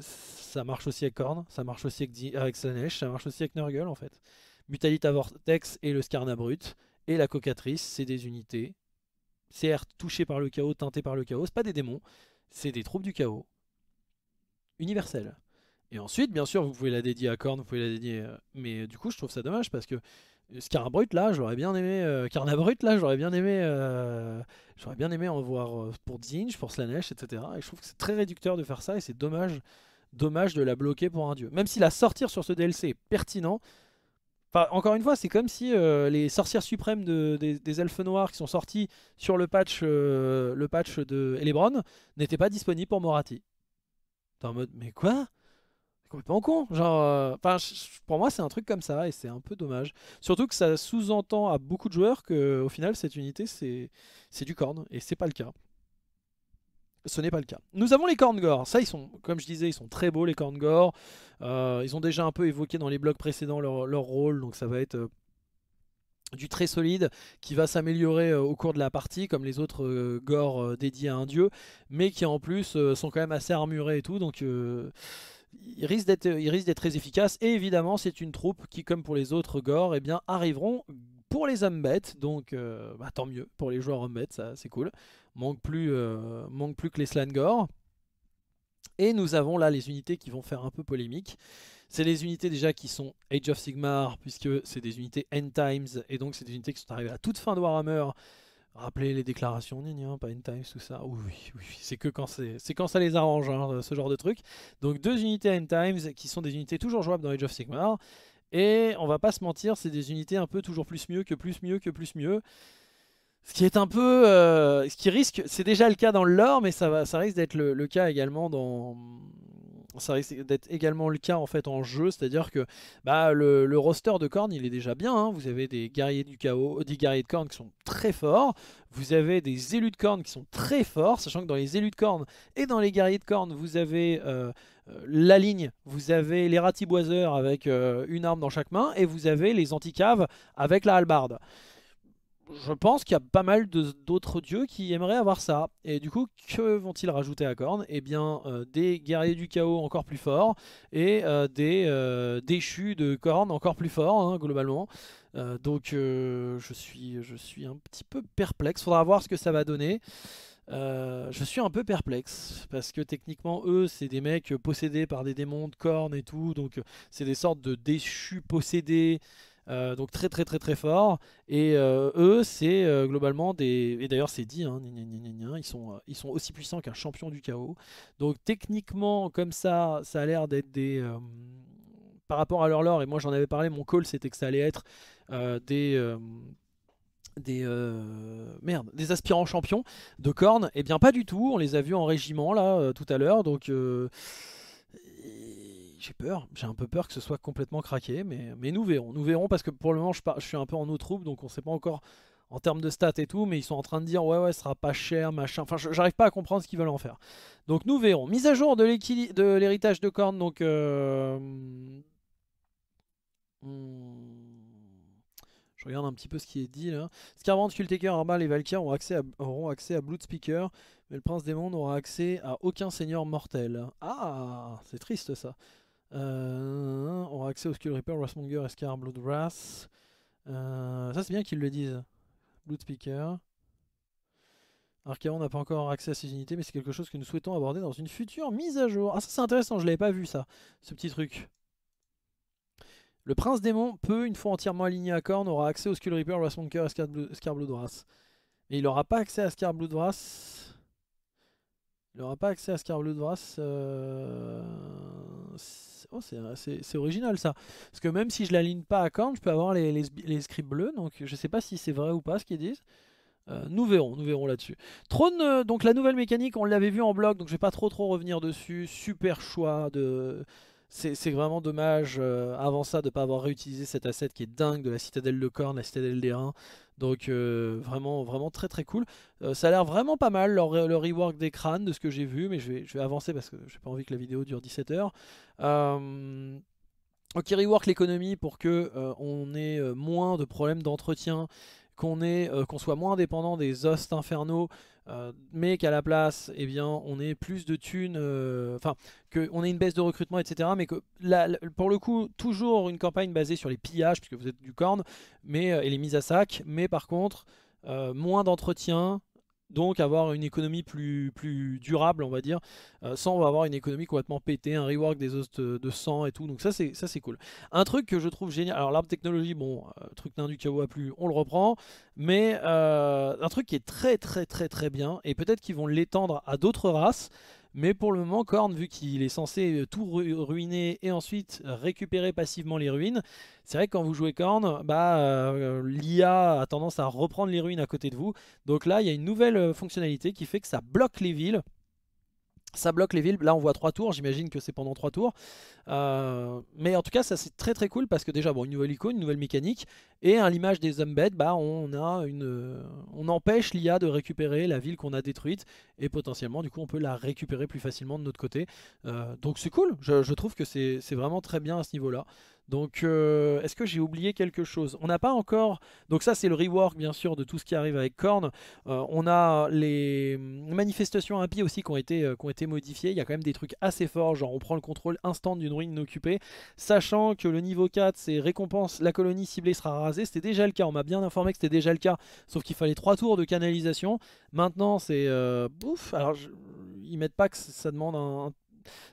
Ça marche aussi avec Korn, ça marche aussi avec, avec ça marche aussi avec Nurgle en fait. Mutalita Vortex et le Scarna Brut et la Cocatrice, c'est des unités. CR touchées par le chaos, teintées par le chaos, c'est pas des démons, c'est des troupes du chaos universelle. Et ensuite, bien sûr, vous pouvez la dédier à Korn, vous pouvez la dédier. Euh, mais du coup, je trouve ça dommage parce que euh, Scarabruit, là, j'aurais bien aimé. Carnabrut, euh, là, j'aurais bien aimé. j'aurais bien aimé en voir pour Zinj, pour Slanesh, etc. Et je trouve que c'est très réducteur de faire ça et c'est dommage, dommage de la bloquer pour un dieu. Même si la sortir sur ce DLC est pertinent. Enfin, encore une fois, c'est comme si les sorcières suprêmes des, elfes noirs qui sont sortis sur le patch, le patch de Elebron n'étaient pas disponibles pour Morati. T'es en mode, mais quoi complètement con. Genre, euh, enfin, pour moi, c'est un truc comme ça et c'est un peu dommage. Surtout que ça sous-entend à beaucoup de joueurs que, au final, cette unité, c'est du corne et c'est pas le cas. Ce n'est pas le cas. Nous avons les cornes Ça, ils sont, comme je disais, ils sont très beaux les cornes euh, ils ont déjà un peu évoqué dans les blogs précédents leur, leur rôle, donc ça va être euh, du très solide qui va s'améliorer euh, au cours de la partie comme les autres euh, gores euh, dédiés à un dieu mais qui en plus sont quand même assez armurés et tout donc ils risquent d'être très efficace et évidemment c'est une troupe qui comme pour les autres gores eh bien arriveront pour les hommes bêtes donc bah, tant mieux pour les joueurs hommes bêtes ça c'est cool manque plus, manque plus que les slangors et nous avons là les unités qui vont faire un peu polémique c'est les unités déjà qui sont Age of Sigmar, puisque c'est des unités End Times, et donc c'est des unités qui sont arrivées à toute fin de Warhammer. Rappelez les déclarations hein, pas End Times, tout ça. Oui, oui, c'est que quand, c'est quand ça les arrange, hein, ce genre de truc. Donc deux unités End Times, qui sont des unités toujours jouables dans Age of Sigmar, et on va pas se mentir, c'est des unités un peu toujours plus mieux que plus mieux que plus mieux. Ce qui est un peu. Euh, ce qui risque. C'est déjà le cas dans le lore, mais ça, va, ça risque d'être le, cas également dans, ça risque d'être également le cas en fait en jeu, c'est-à-dire que bah, le, roster de cornes il est déjà bien, hein. vous avez des guerriers du chaos, euh, des guerriers de cornes qui sont très forts, vous avez des élus de cornes qui sont très forts, sachant que dans les élus de cornes et dans les guerriers de cornes vous avez euh, euh, la ligne, vous avez les ratiboiseurs avec une arme dans chaque main et vous avez les anticaves avec la halbarde je pense qu'il y a pas mal d'autres dieux qui aimeraient avoir ça. Et du coup, que vont-ils rajouter à Korn Eh bien, euh, des guerriers du chaos encore plus forts et euh, des euh, déchus de Korn encore plus forts, hein, globalement. donc, je, suis, je suis un petit peu perplexe. Faudra voir ce que ça va donner. je suis un peu perplexe parce que techniquement eux c'est des mecs possédés par des démons de cornes et tout donc c'est des sortes de déchus possédés euh, donc très très très très fort. Et euh, eux, c'est euh, globalement des... Et d'ailleurs c'est dit, hein, ils, sont, ils sont aussi puissants qu'un champion du chaos. Donc techniquement, comme ça, ça a l'air d'être des... par rapport à leur lore, et moi j'en avais parlé, mon call c'était que ça allait être des des merde, des aspirants champions de cornes, et eh bien pas du tout. On les a vus en régiment là tout à l'heure, donc j'ai peur, j'ai un peu peur que ce soit complètement craqué, mais, mais nous verrons, nous verrons parce que pour le moment je, suis un peu en eau troupe donc on sait pas encore en termes de stats et tout, mais ils sont en train de dire ouais ouais ce sera pas cher, machin, enfin j'arrive pas à comprendre ce qu'ils veulent en faire. Donc nous verrons. Mise à jour de l'héritage de Korn, donc euh, hmm, Je regarde un petit peu ce qui est dit là. Scarbrand, Kultaker, Arbal et Valkyr auront accès, à, auront accès à Bloodspeaker, mais le prince des mondes n'aura accès à aucun seigneur mortel. Ah, c'est triste ça. Euh, aura accès au Skull Reaper, Escar, Bloodwrath. Euh, ça, c'est bien qu'ils le disent. Speaker. Archaon n'a pas encore accès à ces unités, mais c'est quelque chose que nous souhaitons aborder dans une future mise à jour. Ah, ça, c'est intéressant, je l'avais pas vu, ça, ce petit truc. Le prince démon peut, une fois entièrement aligné à corne, aura accès au Skull Reaper, Wrathmonger, Escar, Bloodwrath. Mais il n'aura pas accès à Scar Bloodwrath il n'aura pas accès à Scarblue de Euh... Oh, c'est original ça. Parce que même si je l'aligne pas à Korn, je peux avoir les, scripts bleus. Donc je sais pas si c'est vrai ou pas ce qu'ils disent. Euh, nous verrons, nous verrons là-dessus. Trône, euh, donc la nouvelle mécanique, on l'avait vu en blog, donc je vais pas trop trop revenir dessus. Super choix de, c'est vraiment dommage euh, avant ça de ne pas avoir réutilisé cet asset qui est dingue de la citadelle de Corne, la citadelle des Reins. Donc euh, vraiment, vraiment très très cool. Euh, ça a l'air vraiment pas mal leur, le rework des crânes de ce que j'ai vu, mais je vais, avancer parce que j'ai pas envie que la vidéo dure 17 heures. ok, rework l'économie pour que on ait moins de problèmes d'entretien, qu'on qu'on soit moins dépendant des hosts infernaux. Euh, mais qu'à la place, et eh bien, on ait plus de thunes, euh, enfin, qu'on ait une baisse de recrutement, etc. Mais que, pour le coup, toujours une campagne basée sur les pillages, puisque vous êtes du corne, mais, euh, et les mises à sac, mais par contre, moins d'entretien, donc avoir une économie plus, plus durable, on va dire, euh, sans avoir une économie complètement pétée, un rework des os de, sang et tout, donc ça c'est ça c'est cool. Un truc que je trouve génial, alors l'arbre technologie, bon, euh, truc nain du chaos a plu, on le reprend, mais euh, un truc qui est très très très très bien, et peut-être qu'ils vont l'étendre à d'autres races, mais pour le moment, Korn, vu qu'il est censé euh, tout ruiner et ensuite récupérer passivement les ruines, c'est vrai que quand vous jouez Korn, bah, euh, l'IA a tendance à reprendre les ruines à côté de vous. Donc là, il y a une nouvelle euh, fonctionnalité qui fait que ça bloque les villes ça bloque les villes, là on voit 3 tours, j'imagine que c'est pendant 3 tours. Euh, mais en tout cas ça c'est très très cool parce que déjà bon une nouvelle icône, une nouvelle mécanique, et à l'image des Zumbed, bah on a une. Euh, on empêche l'IA de récupérer la ville qu'on a détruite et potentiellement du coup on peut la récupérer plus facilement de notre côté. Euh, donc c'est cool, je, je, trouve que c'est vraiment très bien à ce niveau-là. Donc, euh, est-ce que j'ai oublié quelque chose On n'a pas encore... Donc ça, c'est le rework, bien sûr, de tout ce qui arrive avec Korn. Euh, on a les manifestations impies aussi qui ont, été, euh, qui ont été modifiées. Il y a quand même des trucs assez forts, genre on prend le contrôle instant d'une ruine occupée. sachant que le niveau 4, c'est récompense, la colonie ciblée sera rasée. C'était déjà le cas, on m'a bien informé que c'était déjà le cas, sauf qu'il fallait 3 tours de canalisation. Maintenant, c'est... bouf Alors, ils mettent pas que ça demande un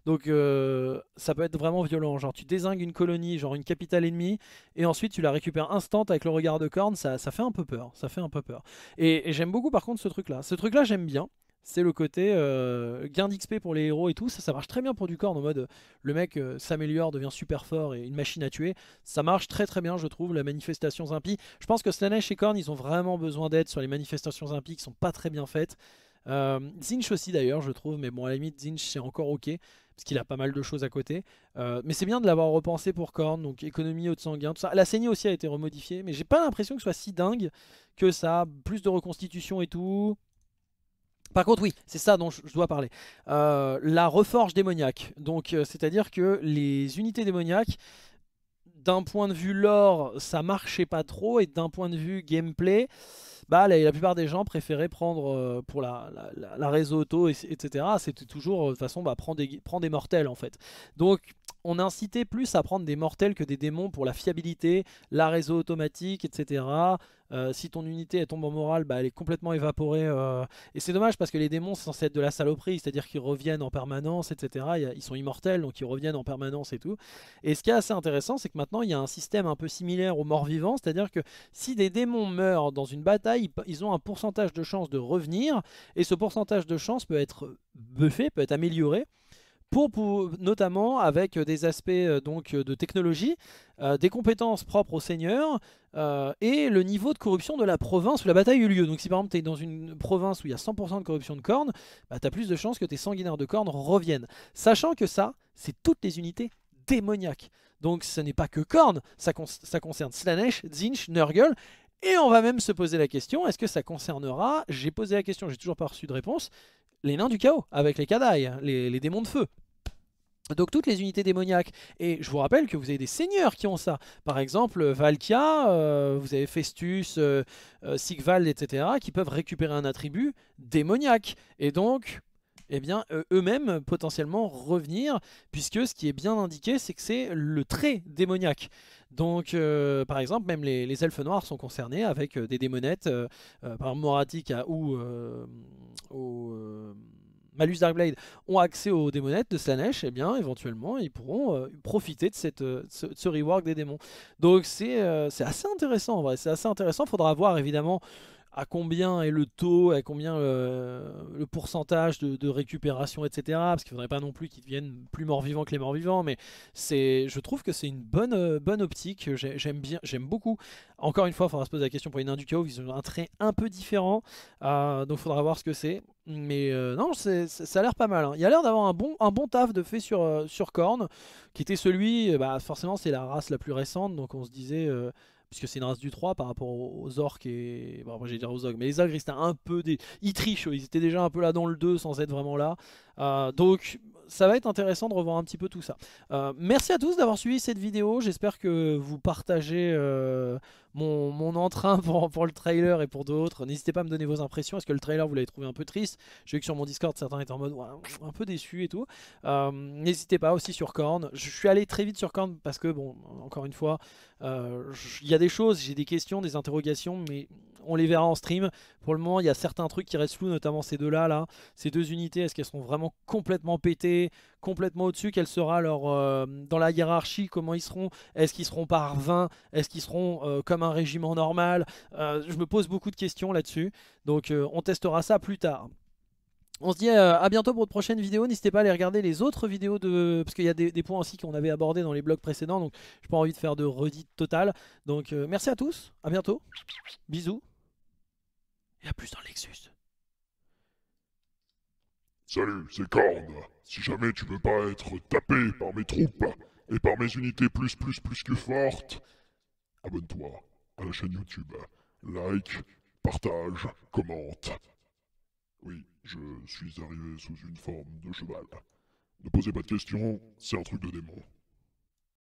donc euh, ça peut être vraiment violent. Genre tu désingues une colonie, genre une capitale ennemie, et ensuite tu la récupères instant avec le regard de corne, ça, ça fait un peu peur. Ça fait un peu peur. Et, j'aime beaucoup par contre ce truc-là. Ce truc-là j'aime bien. C'est le côté euh, gain d'XP pour les héros et tout. Ça, ça marche très bien pour du corne en mode le mec euh, s'améliore, devient super fort et une machine à tuer. Ça marche très très bien, je trouve, la manifestation impie. Je pense que Slanesh et Korn, ils ont vraiment besoin d'aide sur les manifestations impies qui sont pas très bien faites. Euh, Zinch aussi d'ailleurs, je trouve, mais bon, à la limite, Zinch c'est encore ok, parce qu'il a pas mal de choses à côté. Euh, mais c'est bien de l'avoir repensé pour Korn, donc économie, haute sanguin, tout ça. La saignée aussi a été remodifiée, mais j'ai pas l'impression que ce soit si dingue que ça plus de reconstitution et tout. Par contre, oui, c'est ça dont je dois parler. Euh, la reforge démoniaque. Donc, euh, c'est-à-dire que les unités démoniaques d'un point de vue lore, ça marchait pas trop, et d'un point de vue gameplay, bah, la, la, plupart des gens préféraient prendre euh, pour la, la, réseau auto, etc. C'était toujours, euh, de toute façon, bah, prendre des, des mortels en fait. Donc, on incitait plus à prendre des mortels que des démons pour la fiabilité, la réseau automatique, etc. Euh, si ton unité est tombe en morale, bah, elle est complètement évaporée. Euh. Et c'est dommage parce que les démons, sont censés être de la saloperie, c'est-à-dire qu'ils reviennent en permanence, etc. Ils sont immortels, donc ils reviennent en permanence et tout. Et ce qui est assez intéressant, c'est que maintenant, il y a un système un peu similaire aux morts-vivants, c'est-à-dire que si des démons meurent dans une bataille, ils ont un pourcentage de chance de revenir, et ce pourcentage de chance peut être buffé, peut être amélioré pour, notamment avec euh, des aspects euh, donc, euh, de technologie, des compétences propres au seigneur et le niveau de corruption de la province où la bataille eut lieu. Donc si par exemple tu es dans une province où il y a 100% de corruption de cornes, bah, tu as plus de chances que tes sanguinaires de cornes reviennent. Sachant que ça, c'est toutes les unités démoniaques. Donc ce n'est pas que cornes, ça, ça concerne Slanesh, Zinch, Nurgle et on va même se poser la question, est-ce que ça concernera, j'ai posé la question, j'ai toujours pas reçu de réponse, les nains du chaos, avec les Kadaï, hein, les, démons de feu. Donc toutes les unités démoniaques. Et je vous rappelle que vous avez des seigneurs qui ont ça. Par exemple, Valkia, euh, vous avez Festus, euh, euh, Sigvald, etc. qui peuvent récupérer un attribut démoniaque. Et donc, eh bien, eux-mêmes potentiellement revenir, puisque ce qui est bien indiqué, c'est que c'est le trait démoniaque. Donc, euh, par exemple, même les, elfes noirs sont concernés avec euh, des démonettes. Euh, par exemple, Moratic ou Malus Darkblade ont accès aux démonettes de Slanesh, et eh bien éventuellement ils pourront profiter de, cette, ce, rework des démons. Donc c'est assez intéressant en c'est assez intéressant. il Faudra voir évidemment à combien est le taux, à combien euh, le pourcentage de, récupération, etc. Parce qu'il ne faudrait pas non plus qu'ils deviennent plus morts-vivants que les morts-vivants, mais c'est, je trouve que c'est une bonne, euh, bonne optique, j'aime bien, j'aime beaucoup. Encore une fois, il faudra se poser la question pour une nains du chaos, ils ont un trait un peu différent, euh, donc il faudra voir ce que c'est. Mais non, ça a l'air pas mal. Hein. Il y a l'air d'avoir un bon, un bon taf de fait sur, sur Korn, qui était celui, bah, forcément c'est la race la plus récente, donc on se disait puisque c'est une race du 3 par rapport aux orques et... Bon, après j'ai dire aux orques, mais les ogres, un peu... Des... Ils trichent, ils étaient déjà un peu là dans le 2 sans être vraiment là. Euh, donc ça va être intéressant de revoir un petit peu tout ça. Euh, merci à tous d'avoir suivi cette vidéo. J'espère que vous partagez euh, mon, entrain [laughs] pour, le trailer et pour d'autres. N'hésitez pas à me donner vos impressions. Est-ce que le trailer, vous l'avez trouvé un peu triste J'ai vu que sur mon Discord, certains étaient en mode un peu déçu et tout. N'hésitez pas aussi sur Korn. Je suis allé très vite sur Korn parce que, bon, encore une fois, il y a des choses, j'ai des questions, des interrogations, mais on les verra en stream. Pour le moment, il y a certains trucs qui restent flous, notamment ces deux-là. Là. Ces deux unités, est-ce qu'elles seront vraiment complètement pétées, complètement au-dessus Quelle sera leur... Euh, dans la hiérarchie, comment ils seront Est-ce qu'ils seront par 20 Est-ce qu'ils seront euh, comme un régiment normal euh, Je me pose beaucoup de questions là-dessus. Donc on testera ça plus tard. On se dit à bientôt pour de prochaines vidéos. N'hésitez pas à aller regarder les autres vidéos de. Parce qu'il y a des, points aussi qu'on avait abordés dans les blogs précédents. Donc, je n'ai pas envie de faire de redit total, Donc, merci à tous. À bientôt. Bisous plus dans Lexus. Salut, c'est Korn. Si jamais tu veux pas être tapé par mes troupes et par mes unités plus plus plus que fortes, abonne-toi à la chaîne YouTube. Like, partage, commente. Oui, je suis arrivé sous une forme de cheval. Ne posez pas de questions, c'est un truc de démon.